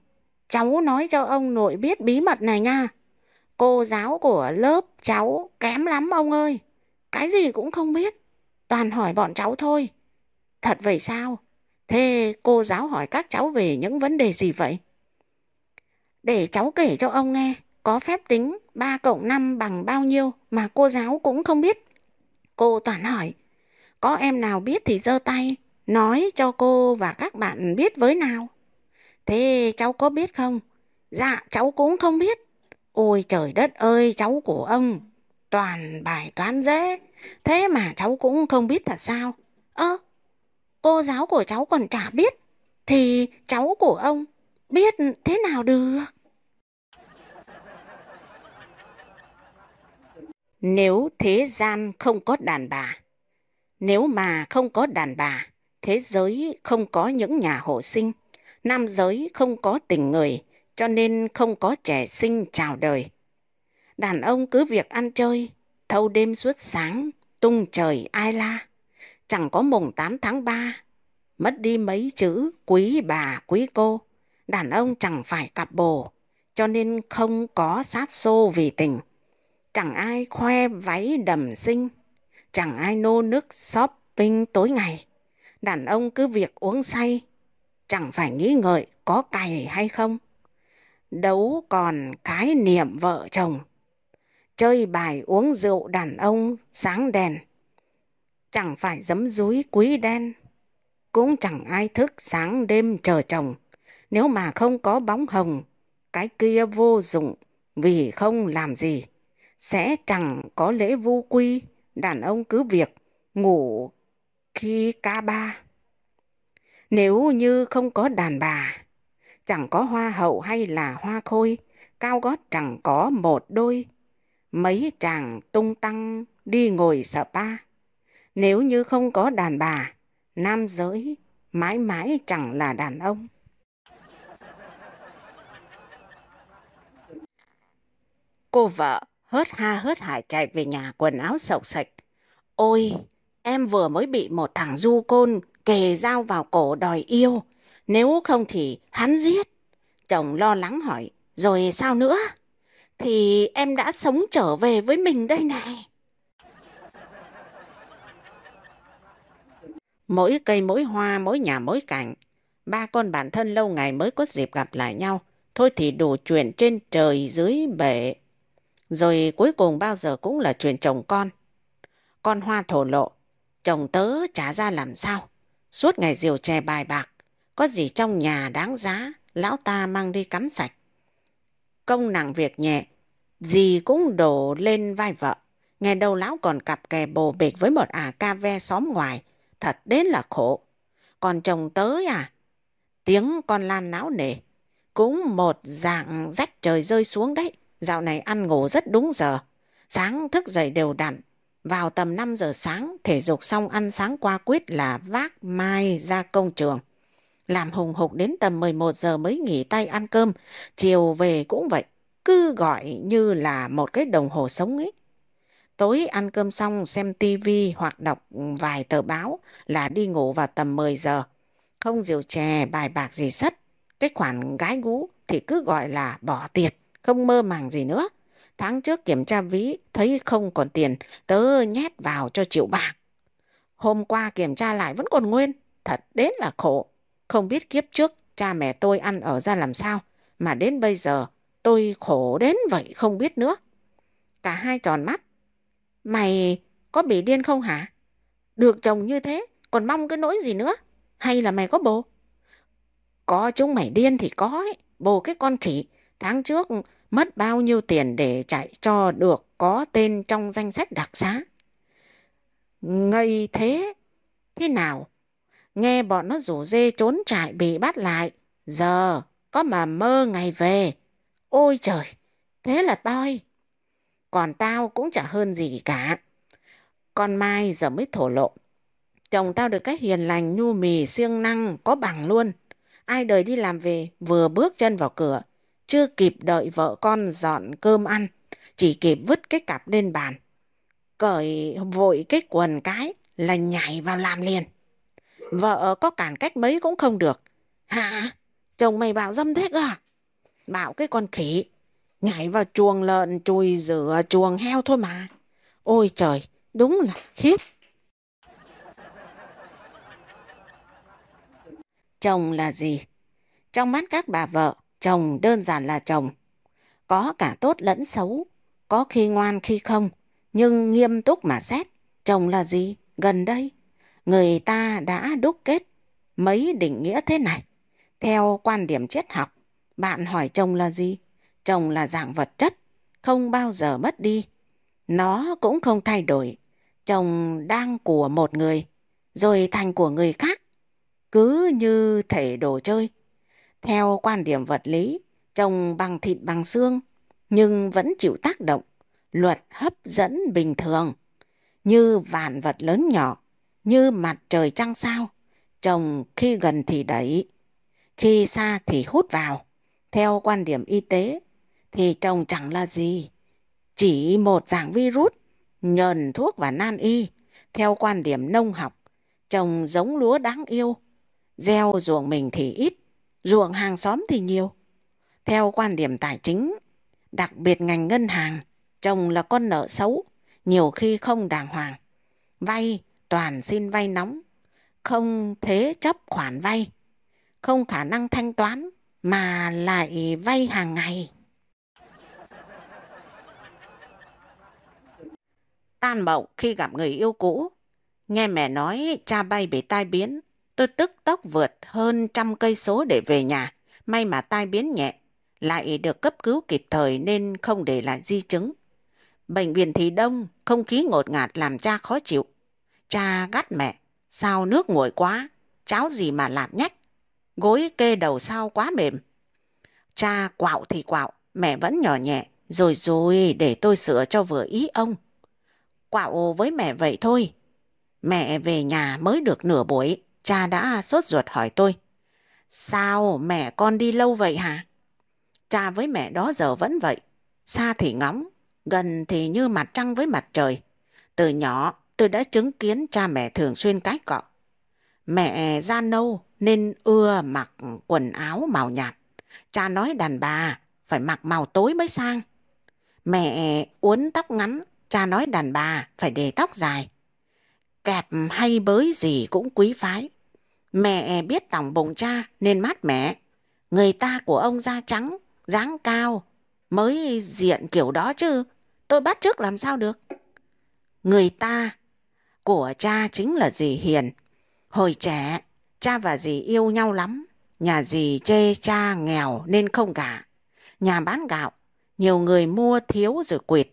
cháu nói cho ông nội biết bí mật này nha. Cô giáo của lớp cháu kém lắm ông ơi. Cái gì cũng không biết. Toàn hỏi bọn cháu thôi. Thật vậy sao? Thế cô giáo hỏi các cháu về những vấn đề gì vậy? Để cháu kể cho ông nghe, có phép tính 3 cộng 5 bằng bao nhiêu mà cô giáo cũng không biết. Cô toàn hỏi, có em nào biết thì giơ tay, nói cho cô và các bạn biết với nào. Thế cháu có biết không? Dạ, cháu cũng không biết. Ôi trời đất ơi, cháu của ông, toàn bài toán dễ, thế mà cháu cũng không biết thật sao. Ơ, cô giáo của cháu còn chả biết, thì cháu của ông biết thế nào được. Nếu thế gian không có đàn bà, nếu mà không có đàn bà, thế giới không có những nhà hộ sinh, nam giới không có tình người, cho nên không có trẻ sinh chào đời. Đàn ông cứ việc ăn chơi, thâu đêm suốt sáng, tung trời ai la. Chẳng có mùng 8 tháng 3, mất đi mấy chữ quý bà quý cô. Đàn ông chẳng phải cặp bồ, cho nên không có sát xô vì tình. Chẳng ai khoe váy đầm xinh, chẳng ai nô nước shopping tối ngày. Đàn ông cứ việc uống say, chẳng phải nghĩ ngợi có cày hay không đấu còn cái niệm vợ chồng, chơi bài uống rượu đàn ông sáng đèn. Chẳng phải dấm dúi quý đen, cũng chẳng ai thức sáng đêm chờ chồng. Nếu mà không có bóng hồng, cái kia vô dụng vì không làm gì. Sẽ chẳng có lễ vu quy, đàn ông cứ việc ngủ khi ca ba. Nếu như không có đàn bà, chẳng có hoa hậu hay là hoa khôi, cao gót chẳng có một đôi. Mấy chàng tung tăng đi ngồi ba Nếu như không có đàn bà, nam giới mãi mãi chẳng là đàn ông. Cô vợ hớt ha hớt hải chạy về nhà quần áo sọc sạch. Ôi, em vừa mới bị một thằng du côn kề dao vào cổ đòi yêu. Nếu không thì hắn giết. Chồng lo lắng hỏi, rồi sao nữa? Thì em đã sống trở về với mình đây này. Mỗi cây mỗi hoa, mỗi nhà mỗi cảnh. Ba con bản thân lâu ngày mới có dịp gặp lại nhau. Thôi thì đủ chuyện trên trời dưới bể. Rồi cuối cùng bao giờ cũng là chuyện chồng con. Con hoa thổ lộ, chồng tớ trả ra làm sao. Suốt ngày diều chè bài bạc, có gì trong nhà đáng giá, lão ta mang đi cắm sạch. Công nặng việc nhẹ, gì cũng đổ lên vai vợ. Nghe đâu lão còn cặp kè bồ bịch với một ả à ca ve xóm ngoài, thật đến là khổ. Còn chồng tới à? Tiếng con lan não nề, cũng một dạng rách trời rơi xuống đấy. Dạo này ăn ngủ rất đúng giờ, sáng thức dậy đều đặn. Vào tầm 5 giờ sáng, thể dục xong ăn sáng qua quyết là vác mai ra công trường làm hùng hục đến tầm 11 giờ mới nghỉ tay ăn cơm, chiều về cũng vậy, cứ gọi như là một cái đồng hồ sống ấy. Tối ăn cơm xong xem tivi hoặc đọc ừ, vài tờ báo là đi ngủ vào tầm 10 giờ. Không rượu chè, bài bạc gì sắt. Cái khoản gái gú thì cứ gọi là bỏ tiệt, không mơ màng gì nữa. Tháng trước kiểm tra ví, thấy không còn tiền, tớ nhét vào cho triệu bạc. Hôm qua kiểm tra lại vẫn còn nguyên, thật đến là khổ. Không biết kiếp trước cha mẹ tôi ăn ở ra làm sao, mà đến bây giờ tôi khổ đến vậy không biết nữa. Cả hai tròn mắt. Mày có bị điên không hả? Được chồng như thế, còn mong cái nỗi gì nữa? Hay là mày có bồ? Có chúng mày điên thì có ấy. Bồ cái con khỉ, tháng trước mất bao nhiêu tiền để chạy cho được có tên trong danh sách đặc xá. Ngây thế, thế nào nghe bọn nó rủ dê trốn trại bị bắt lại. Giờ có mà mơ ngày về. Ôi trời, thế là toi. Còn tao cũng chả hơn gì cả. Con Mai giờ mới thổ lộ. Chồng tao được cái hiền lành nhu mì siêng năng có bằng luôn. Ai đời đi làm về vừa bước chân vào cửa. Chưa kịp đợi vợ con dọn cơm ăn. Chỉ kịp vứt cái cặp lên bàn. Cởi vội cái quần cái là nhảy vào làm liền. Vợ ờ, có cản cách mấy cũng không được. Hả? Chồng mày bảo dâm thế cơ à? Bảo cái con khỉ. Nhảy vào chuồng lợn, chùi rửa, chuồng heo thôi mà. Ôi trời, đúng là khiếp. Chồng là gì? Trong mắt các bà vợ, chồng đơn giản là chồng. Có cả tốt lẫn xấu, có khi ngoan khi không, nhưng nghiêm túc mà xét, chồng là gì? Gần đây, người ta đã đúc kết mấy định nghĩa thế này. Theo quan điểm triết học, bạn hỏi chồng là gì? Chồng là dạng vật chất, không bao giờ mất đi. Nó cũng không thay đổi. Chồng đang của một người, rồi thành của người khác. Cứ như thể đồ chơi. Theo quan điểm vật lý, chồng bằng thịt bằng xương, nhưng vẫn chịu tác động, luật hấp dẫn bình thường. Như vạn vật lớn nhỏ, như mặt trời trăng sao, trồng khi gần thì đẩy, khi xa thì hút vào. Theo quan điểm y tế thì trồng chẳng là gì, chỉ một dạng virus, nhờn thuốc và nan y. Theo quan điểm nông học, trồng giống lúa đáng yêu, gieo ruộng mình thì ít, ruộng hàng xóm thì nhiều. Theo quan điểm tài chính, đặc biệt ngành ngân hàng, chồng là con nợ xấu, nhiều khi không đàng hoàng. Vay toàn xin vay nóng, không thế chấp khoản vay, không khả năng thanh toán mà lại vay hàng ngày. Tan mộng khi gặp người yêu cũ, nghe mẹ nói cha bay bị tai biến, tôi tức tốc vượt hơn trăm cây số để về nhà, may mà tai biến nhẹ, lại được cấp cứu kịp thời nên không để lại di chứng. Bệnh viện thì đông, không khí ngột ngạt làm cha khó chịu. Cha gắt mẹ, sao nước nguội quá, cháo gì mà lạt nhách, gối kê đầu sau quá mềm. Cha quạo thì quạo, mẹ vẫn nhỏ nhẹ, rồi rồi để tôi sửa cho vừa ý ông. Quạo với mẹ vậy thôi. Mẹ về nhà mới được nửa buổi, cha đã sốt ruột hỏi tôi. Sao mẹ con đi lâu vậy hả? Cha với mẹ đó giờ vẫn vậy, xa thì ngóng, gần thì như mặt trăng với mặt trời. Từ nhỏ tôi đã chứng kiến cha mẹ thường xuyên cãi cọ. Mẹ da nâu nên ưa mặc quần áo màu nhạt. Cha nói đàn bà phải mặc màu tối mới sang. Mẹ uốn tóc ngắn, cha nói đàn bà phải để tóc dài. Kẹp hay bới gì cũng quý phái. Mẹ biết tòng bụng cha nên mát mẹ Người ta của ông da trắng, dáng cao, mới diện kiểu đó chứ. Tôi bắt trước làm sao được. Người ta của cha chính là dì Hiền. Hồi trẻ, cha và dì yêu nhau lắm. Nhà dì chê cha nghèo nên không gả. Nhà bán gạo, nhiều người mua thiếu rồi quỵt.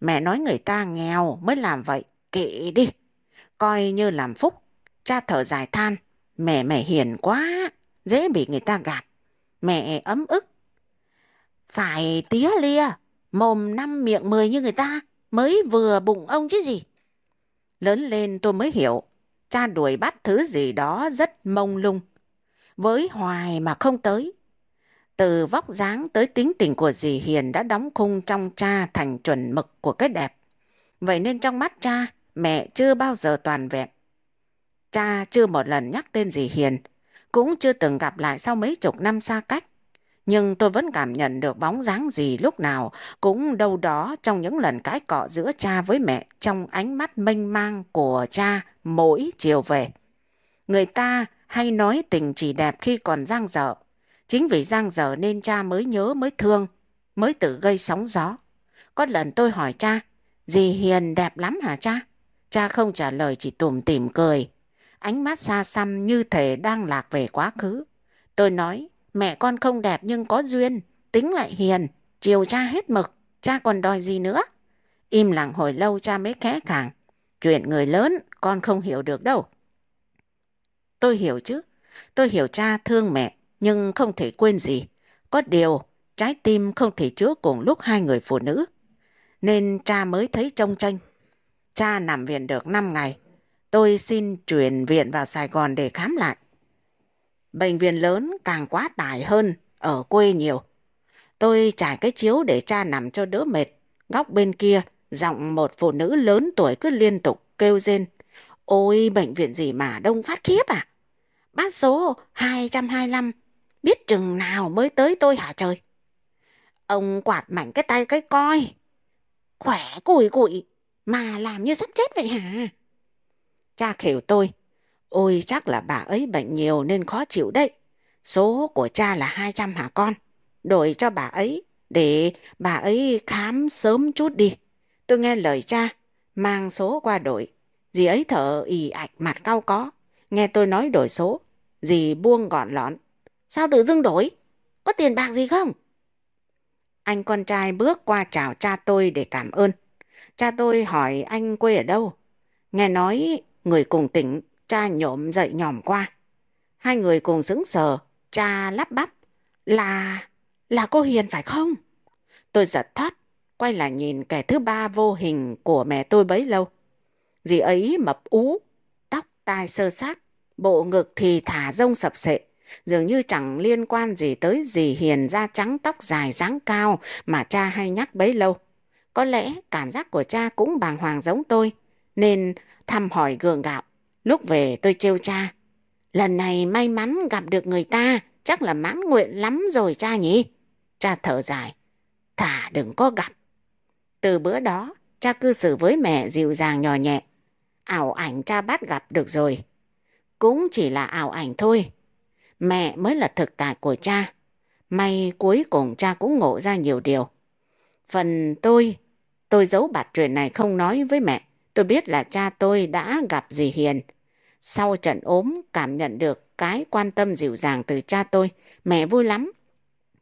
Mẹ nói người ta nghèo mới làm vậy, kệ đi. Coi như làm phúc, cha thở dài than. Mẹ mẹ hiền quá, dễ bị người ta gạt. Mẹ ấm ức. Phải tía lia, mồm năm miệng mười như người ta, mới vừa bụng ông chứ gì. Lớn lên tôi mới hiểu, cha đuổi bắt thứ gì đó rất mông lung. Với hoài mà không tới. Từ vóc dáng tới tính tình của dì Hiền đã đóng khung trong cha thành chuẩn mực của cái đẹp. Vậy nên trong mắt cha, mẹ chưa bao giờ toàn vẹn. Cha chưa một lần nhắc tên dì Hiền, cũng chưa từng gặp lại sau mấy chục năm xa cách nhưng tôi vẫn cảm nhận được bóng dáng gì lúc nào cũng đâu đó trong những lần cãi cọ giữa cha với mẹ trong ánh mắt mênh mang của cha mỗi chiều về. Người ta hay nói tình chỉ đẹp khi còn giang dở. Chính vì giang dở nên cha mới nhớ mới thương, mới tự gây sóng gió. Có lần tôi hỏi cha, dì hiền đẹp lắm hả cha? Cha không trả lời chỉ tủm tỉm cười. Ánh mắt xa xăm như thể đang lạc về quá khứ. Tôi nói, mẹ con không đẹp nhưng có duyên, tính lại hiền, chiều cha hết mực, cha còn đòi gì nữa. Im lặng hồi lâu cha mới khẽ khàng, chuyện người lớn con không hiểu được đâu. Tôi hiểu chứ, tôi hiểu cha thương mẹ nhưng không thể quên gì. Có điều, trái tim không thể chứa cùng lúc hai người phụ nữ. Nên cha mới thấy trông tranh. Cha nằm viện được 5 ngày. Tôi xin chuyển viện vào Sài Gòn để khám lại. Bệnh viện lớn càng quá tải hơn, ở quê nhiều. Tôi trải cái chiếu để cha nằm cho đỡ mệt. Góc bên kia, giọng một phụ nữ lớn tuổi cứ liên tục kêu rên. Ôi, bệnh viện gì mà đông phát khiếp à? Bác số 225, biết chừng nào mới tới tôi hả trời? Ông quạt mạnh cái tay cái coi. Khỏe cùi cùi mà làm như sắp chết vậy hả? Cha khều tôi, Ôi chắc là bà ấy bệnh nhiều nên khó chịu đấy. Số của cha là 200 hả con? Đổi cho bà ấy để bà ấy khám sớm chút đi. Tôi nghe lời cha, mang số qua đổi. Dì ấy thở ì ạch mặt cao có. Nghe tôi nói đổi số, dì buông gọn lọn. Sao tự dưng đổi? Có tiền bạc gì không? Anh con trai bước qua chào cha tôi để cảm ơn. Cha tôi hỏi anh quê ở đâu. Nghe nói người cùng tỉnh Cha nhổm dậy nhòm qua. Hai người cùng sững sờ, cha lắp bắp. Là... là cô Hiền phải không? Tôi giật thoát, quay lại nhìn kẻ thứ ba vô hình của mẹ tôi bấy lâu. Dì ấy mập ú, tóc tai sơ sát, bộ ngực thì thả rông sập sệ. Dường như chẳng liên quan gì tới dì Hiền da trắng tóc dài dáng cao mà cha hay nhắc bấy lâu. Có lẽ cảm giác của cha cũng bàng hoàng giống tôi, nên thăm hỏi gượng gạo. Lúc về tôi trêu cha, lần này may mắn gặp được người ta, chắc là mãn nguyện lắm rồi cha nhỉ? Cha thở dài, thả đừng có gặp. Từ bữa đó, cha cư xử với mẹ dịu dàng nhỏ nhẹ. Ảo ảnh cha bắt gặp được rồi. Cũng chỉ là ảo ảnh thôi. Mẹ mới là thực tại của cha. May cuối cùng cha cũng ngộ ra nhiều điều. Phần tôi, tôi giấu bạt chuyện này không nói với mẹ. Tôi biết là cha tôi đã gặp dì Hiền. Sau trận ốm, cảm nhận được cái quan tâm dịu dàng từ cha tôi, mẹ vui lắm.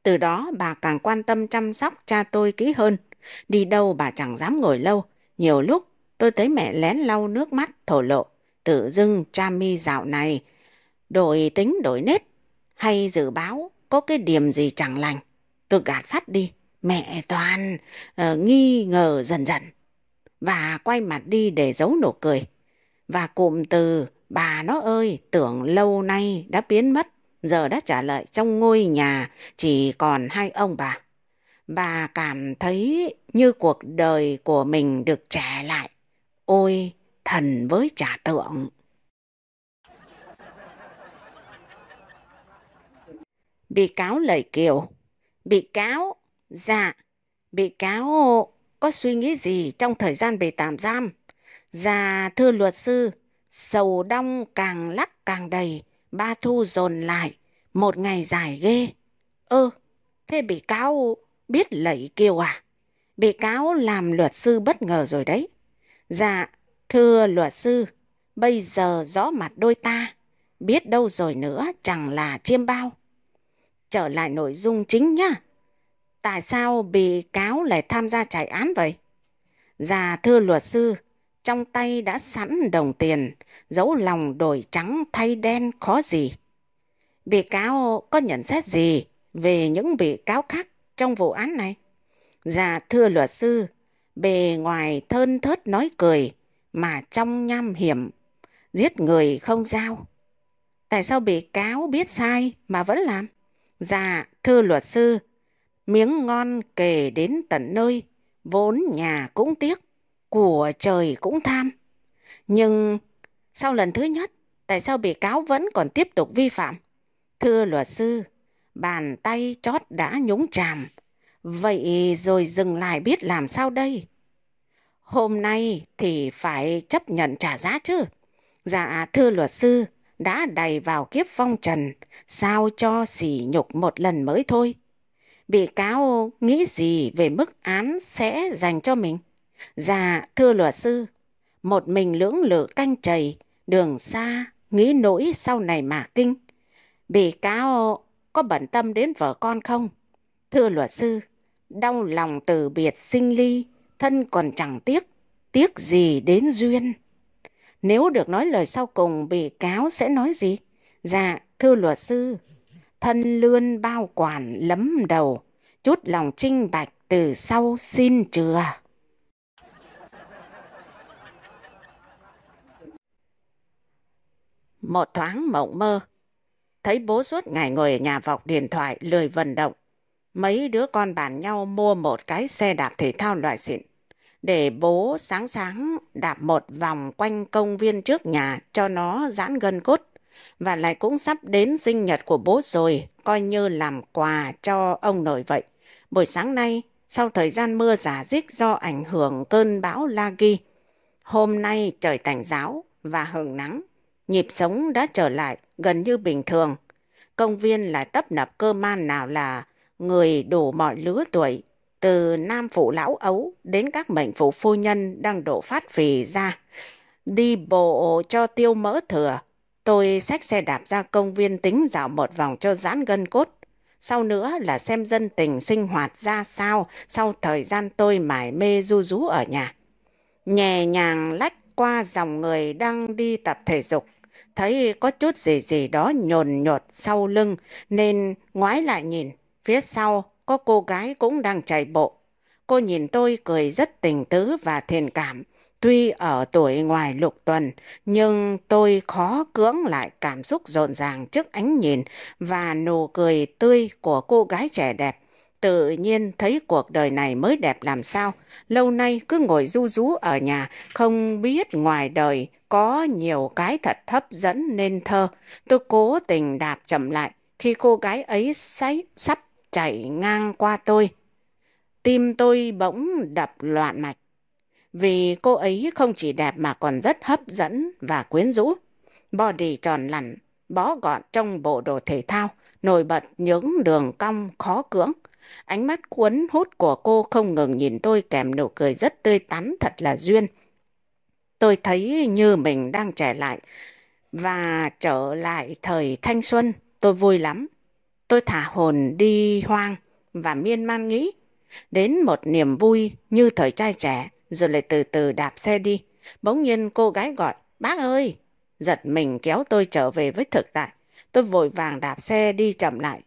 Từ đó bà càng quan tâm chăm sóc cha tôi kỹ hơn. Đi đâu bà chẳng dám ngồi lâu. Nhiều lúc tôi thấy mẹ lén lau nước mắt thổ lộ. Tự dưng cha mi dạo này đổi tính đổi nết hay dự báo có cái điểm gì chẳng lành. Tôi gạt phát đi. Mẹ toàn uh, nghi ngờ dần dần và quay mặt đi để giấu nụ cười. Và cụm từ Bà nó ơi, tưởng lâu nay đã biến mất, giờ đã trả lại trong ngôi nhà, chỉ còn hai ông bà. Bà cảm thấy như cuộc đời của mình được trả lại. Ôi, thần với trả tượng. Bị cáo lời kiều. Bị cáo? Dạ. Bị cáo có suy nghĩ gì trong thời gian bị tạm giam? Dạ, thưa luật sư, Sầu đông càng lắc càng đầy, ba thu dồn lại, một ngày dài ghê. Ơ, ừ, thế bị cáo biết lẩy kiều à? Bị cáo làm luật sư bất ngờ rồi đấy. Dạ, thưa luật sư, bây giờ rõ mặt đôi ta, biết đâu rồi nữa chẳng là chiêm bao. Trở lại nội dung chính nhá. Tại sao bị cáo lại tham gia chạy án vậy? Dạ thưa luật sư, trong tay đã sẵn đồng tiền, giấu lòng đổi trắng thay đen khó gì. Bị cáo có nhận xét gì về những bị cáo khác trong vụ án này? Dạ thưa luật sư, bề ngoài thân thớt nói cười, mà trong nham hiểm, giết người không giao. Tại sao bị cáo biết sai mà vẫn làm? Dạ thưa luật sư, miếng ngon kề đến tận nơi, vốn nhà cũng tiếc của trời cũng tham. Nhưng sau lần thứ nhất, tại sao bị cáo vẫn còn tiếp tục vi phạm? Thưa luật sư, bàn tay chót đã nhúng chàm. Vậy rồi dừng lại biết làm sao đây? Hôm nay thì phải chấp nhận trả giá chứ. Dạ thưa luật sư, đã đầy vào kiếp phong trần, sao cho sỉ nhục một lần mới thôi. Bị cáo nghĩ gì về mức án sẽ dành cho mình? Dạ, thưa luật sư, một mình lưỡng lự canh chày, đường xa, nghĩ nỗi sau này mà kinh. Bị cáo có bận tâm đến vợ con không? Thưa luật sư, đau lòng từ biệt sinh ly, thân còn chẳng tiếc, tiếc gì đến duyên. Nếu được nói lời sau cùng, bị cáo sẽ nói gì? Dạ, thưa luật sư, thân lươn bao quản lấm đầu, chút lòng trinh bạch từ sau xin chừa. một thoáng mộng mơ. Thấy bố suốt ngày ngồi ở nhà vọc điện thoại lười vận động. Mấy đứa con bàn nhau mua một cái xe đạp thể thao loại xịn. Để bố sáng sáng đạp một vòng quanh công viên trước nhà cho nó giãn gân cốt. Và lại cũng sắp đến sinh nhật của bố rồi, coi như làm quà cho ông nội vậy. Buổi sáng nay, sau thời gian mưa giả dích do ảnh hưởng cơn bão Lagi, hôm nay trời tạnh giáo và hừng nắng Nhịp sống đã trở lại gần như bình thường. Công viên lại tấp nập cơ man nào là người đủ mọi lứa tuổi, từ nam phụ lão ấu đến các mệnh phụ phu nhân đang đổ phát phì ra. Đi bộ cho tiêu mỡ thừa, tôi xách xe đạp ra công viên tính dạo một vòng cho giãn gân cốt. Sau nữa là xem dân tình sinh hoạt ra sao sau thời gian tôi mải mê du rú ở nhà. Nhẹ nhàng lách qua dòng người đang đi tập thể dục thấy có chút gì gì đó nhồn nhột sau lưng nên ngoái lại nhìn. Phía sau có cô gái cũng đang chạy bộ. Cô nhìn tôi cười rất tình tứ và thiền cảm. Tuy ở tuổi ngoài lục tuần, nhưng tôi khó cưỡng lại cảm xúc rộn ràng trước ánh nhìn và nụ cười tươi của cô gái trẻ đẹp tự nhiên thấy cuộc đời này mới đẹp làm sao. Lâu nay cứ ngồi du rú ở nhà, không biết ngoài đời có nhiều cái thật hấp dẫn nên thơ. Tôi cố tình đạp chậm lại khi cô gái ấy sáy, sắp chạy ngang qua tôi. Tim tôi bỗng đập loạn mạch. Vì cô ấy không chỉ đẹp mà còn rất hấp dẫn và quyến rũ. Body tròn lẳn, bó gọn trong bộ đồ thể thao, nổi bật những đường cong khó cưỡng. Ánh mắt cuốn hút của cô không ngừng nhìn tôi kèm nụ cười rất tươi tắn thật là duyên. Tôi thấy như mình đang trẻ lại và trở lại thời thanh xuân. Tôi vui lắm. Tôi thả hồn đi hoang và miên man nghĩ. Đến một niềm vui như thời trai trẻ rồi lại từ từ đạp xe đi. Bỗng nhiên cô gái gọi Bác ơi! Giật mình kéo tôi trở về với thực tại. Tôi vội vàng đạp xe đi chậm lại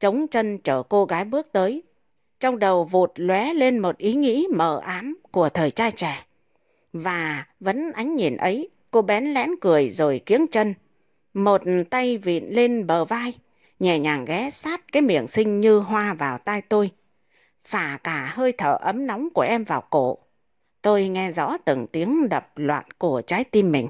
chống chân chở cô gái bước tới. Trong đầu vụt lóe lên một ý nghĩ mờ ám của thời trai trẻ. Và vẫn ánh nhìn ấy, cô bén lén cười rồi kiếng chân. Một tay vịn lên bờ vai, nhẹ nhàng ghé sát cái miệng xinh như hoa vào tai tôi. Phả cả hơi thở ấm nóng của em vào cổ. Tôi nghe rõ từng tiếng đập loạn của trái tim mình.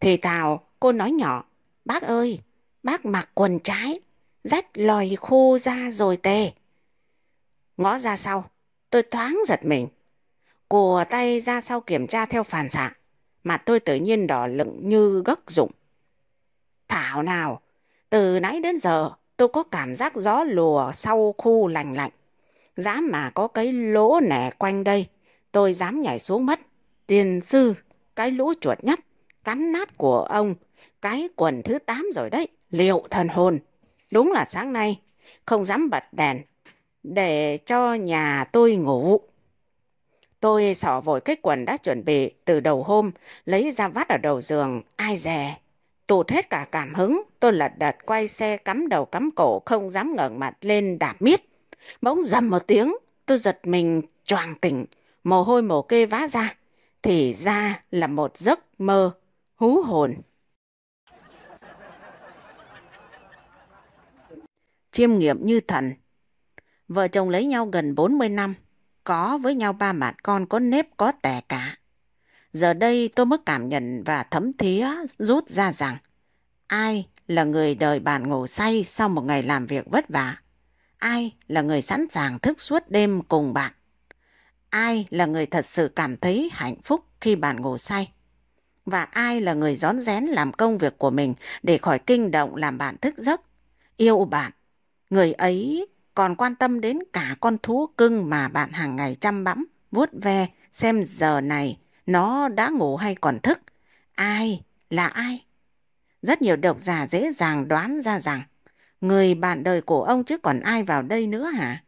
Thì thào, cô nói nhỏ, bác ơi, bác mặc quần trái, rách lòi khô ra rồi tề. ngõ ra sau, tôi thoáng giật mình. Cùa tay ra sau kiểm tra theo phản xạ, mặt tôi tự nhiên đỏ lựng như gấc rụng. Thảo nào, từ nãy đến giờ tôi có cảm giác gió lùa sau khu lành lạnh. Dám mà có cái lỗ nẻ quanh đây, tôi dám nhảy xuống mất. Tiền sư, cái lũ chuột nhắt, cắn nát của ông, cái quần thứ tám rồi đấy, liệu thần hồn. Đúng là sáng nay, không dám bật đèn, để cho nhà tôi ngủ. Tôi xỏ vội cái quần đã chuẩn bị từ đầu hôm, lấy ra vắt ở đầu giường, ai dè. Tụt hết cả cảm hứng, tôi lật đật quay xe cắm đầu cắm cổ, không dám ngẩng mặt lên đạp miết. Bỗng dầm một tiếng, tôi giật mình choàng tỉnh, mồ hôi mồ kê vã ra. Thì ra là một giấc mơ, hú hồn. chiêm nghiệm như thần. Vợ chồng lấy nhau gần 40 năm, có với nhau ba mặt con có nếp có tẻ cả. Giờ đây tôi mới cảm nhận và thấm thía rút ra rằng ai là người đời bạn ngủ say sau một ngày làm việc vất vả. Ai là người sẵn sàng thức suốt đêm cùng bạn. Ai là người thật sự cảm thấy hạnh phúc khi bạn ngủ say. Và ai là người rón rén làm công việc của mình để khỏi kinh động làm bạn thức giấc, yêu bạn Người ấy còn quan tâm đến cả con thú cưng mà bạn hàng ngày chăm bẵm, vuốt ve, xem giờ này nó đã ngủ hay còn thức. Ai? Là ai? Rất nhiều độc giả dễ dàng đoán ra rằng người bạn đời của ông chứ còn ai vào đây nữa hả?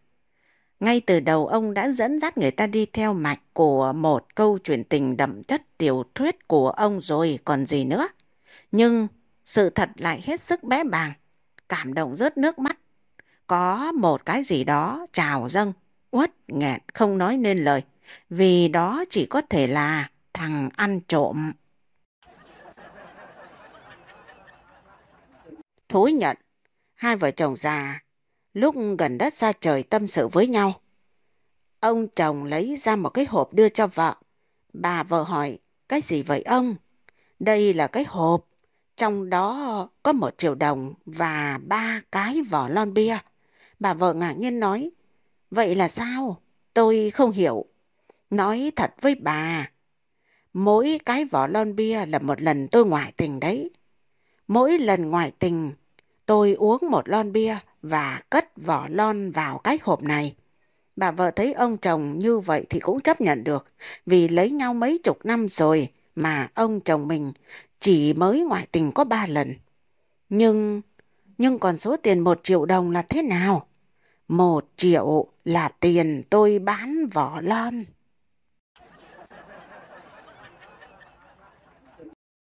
Ngay từ đầu ông đã dẫn dắt người ta đi theo mạch của một câu chuyện tình đậm chất tiểu thuyết của ông rồi còn gì nữa. Nhưng sự thật lại hết sức bé bàng, cảm động rớt nước mắt có một cái gì đó trào dâng, uất nghẹn không nói nên lời, vì đó chỉ có thể là thằng ăn trộm. Thú nhận, hai vợ chồng già lúc gần đất xa trời tâm sự với nhau. Ông chồng lấy ra một cái hộp đưa cho vợ. Bà vợ hỏi, cái gì vậy ông? Đây là cái hộp, trong đó có một triệu đồng và ba cái vỏ lon bia. Bà vợ ngạc nhiên nói, vậy là sao? Tôi không hiểu. Nói thật với bà, mỗi cái vỏ lon bia là một lần tôi ngoại tình đấy. Mỗi lần ngoại tình, tôi uống một lon bia và cất vỏ lon vào cái hộp này. Bà vợ thấy ông chồng như vậy thì cũng chấp nhận được, vì lấy nhau mấy chục năm rồi mà ông chồng mình chỉ mới ngoại tình có ba lần. Nhưng, nhưng còn số tiền một triệu đồng là thế nào? một triệu là tiền tôi bán vỏ lon.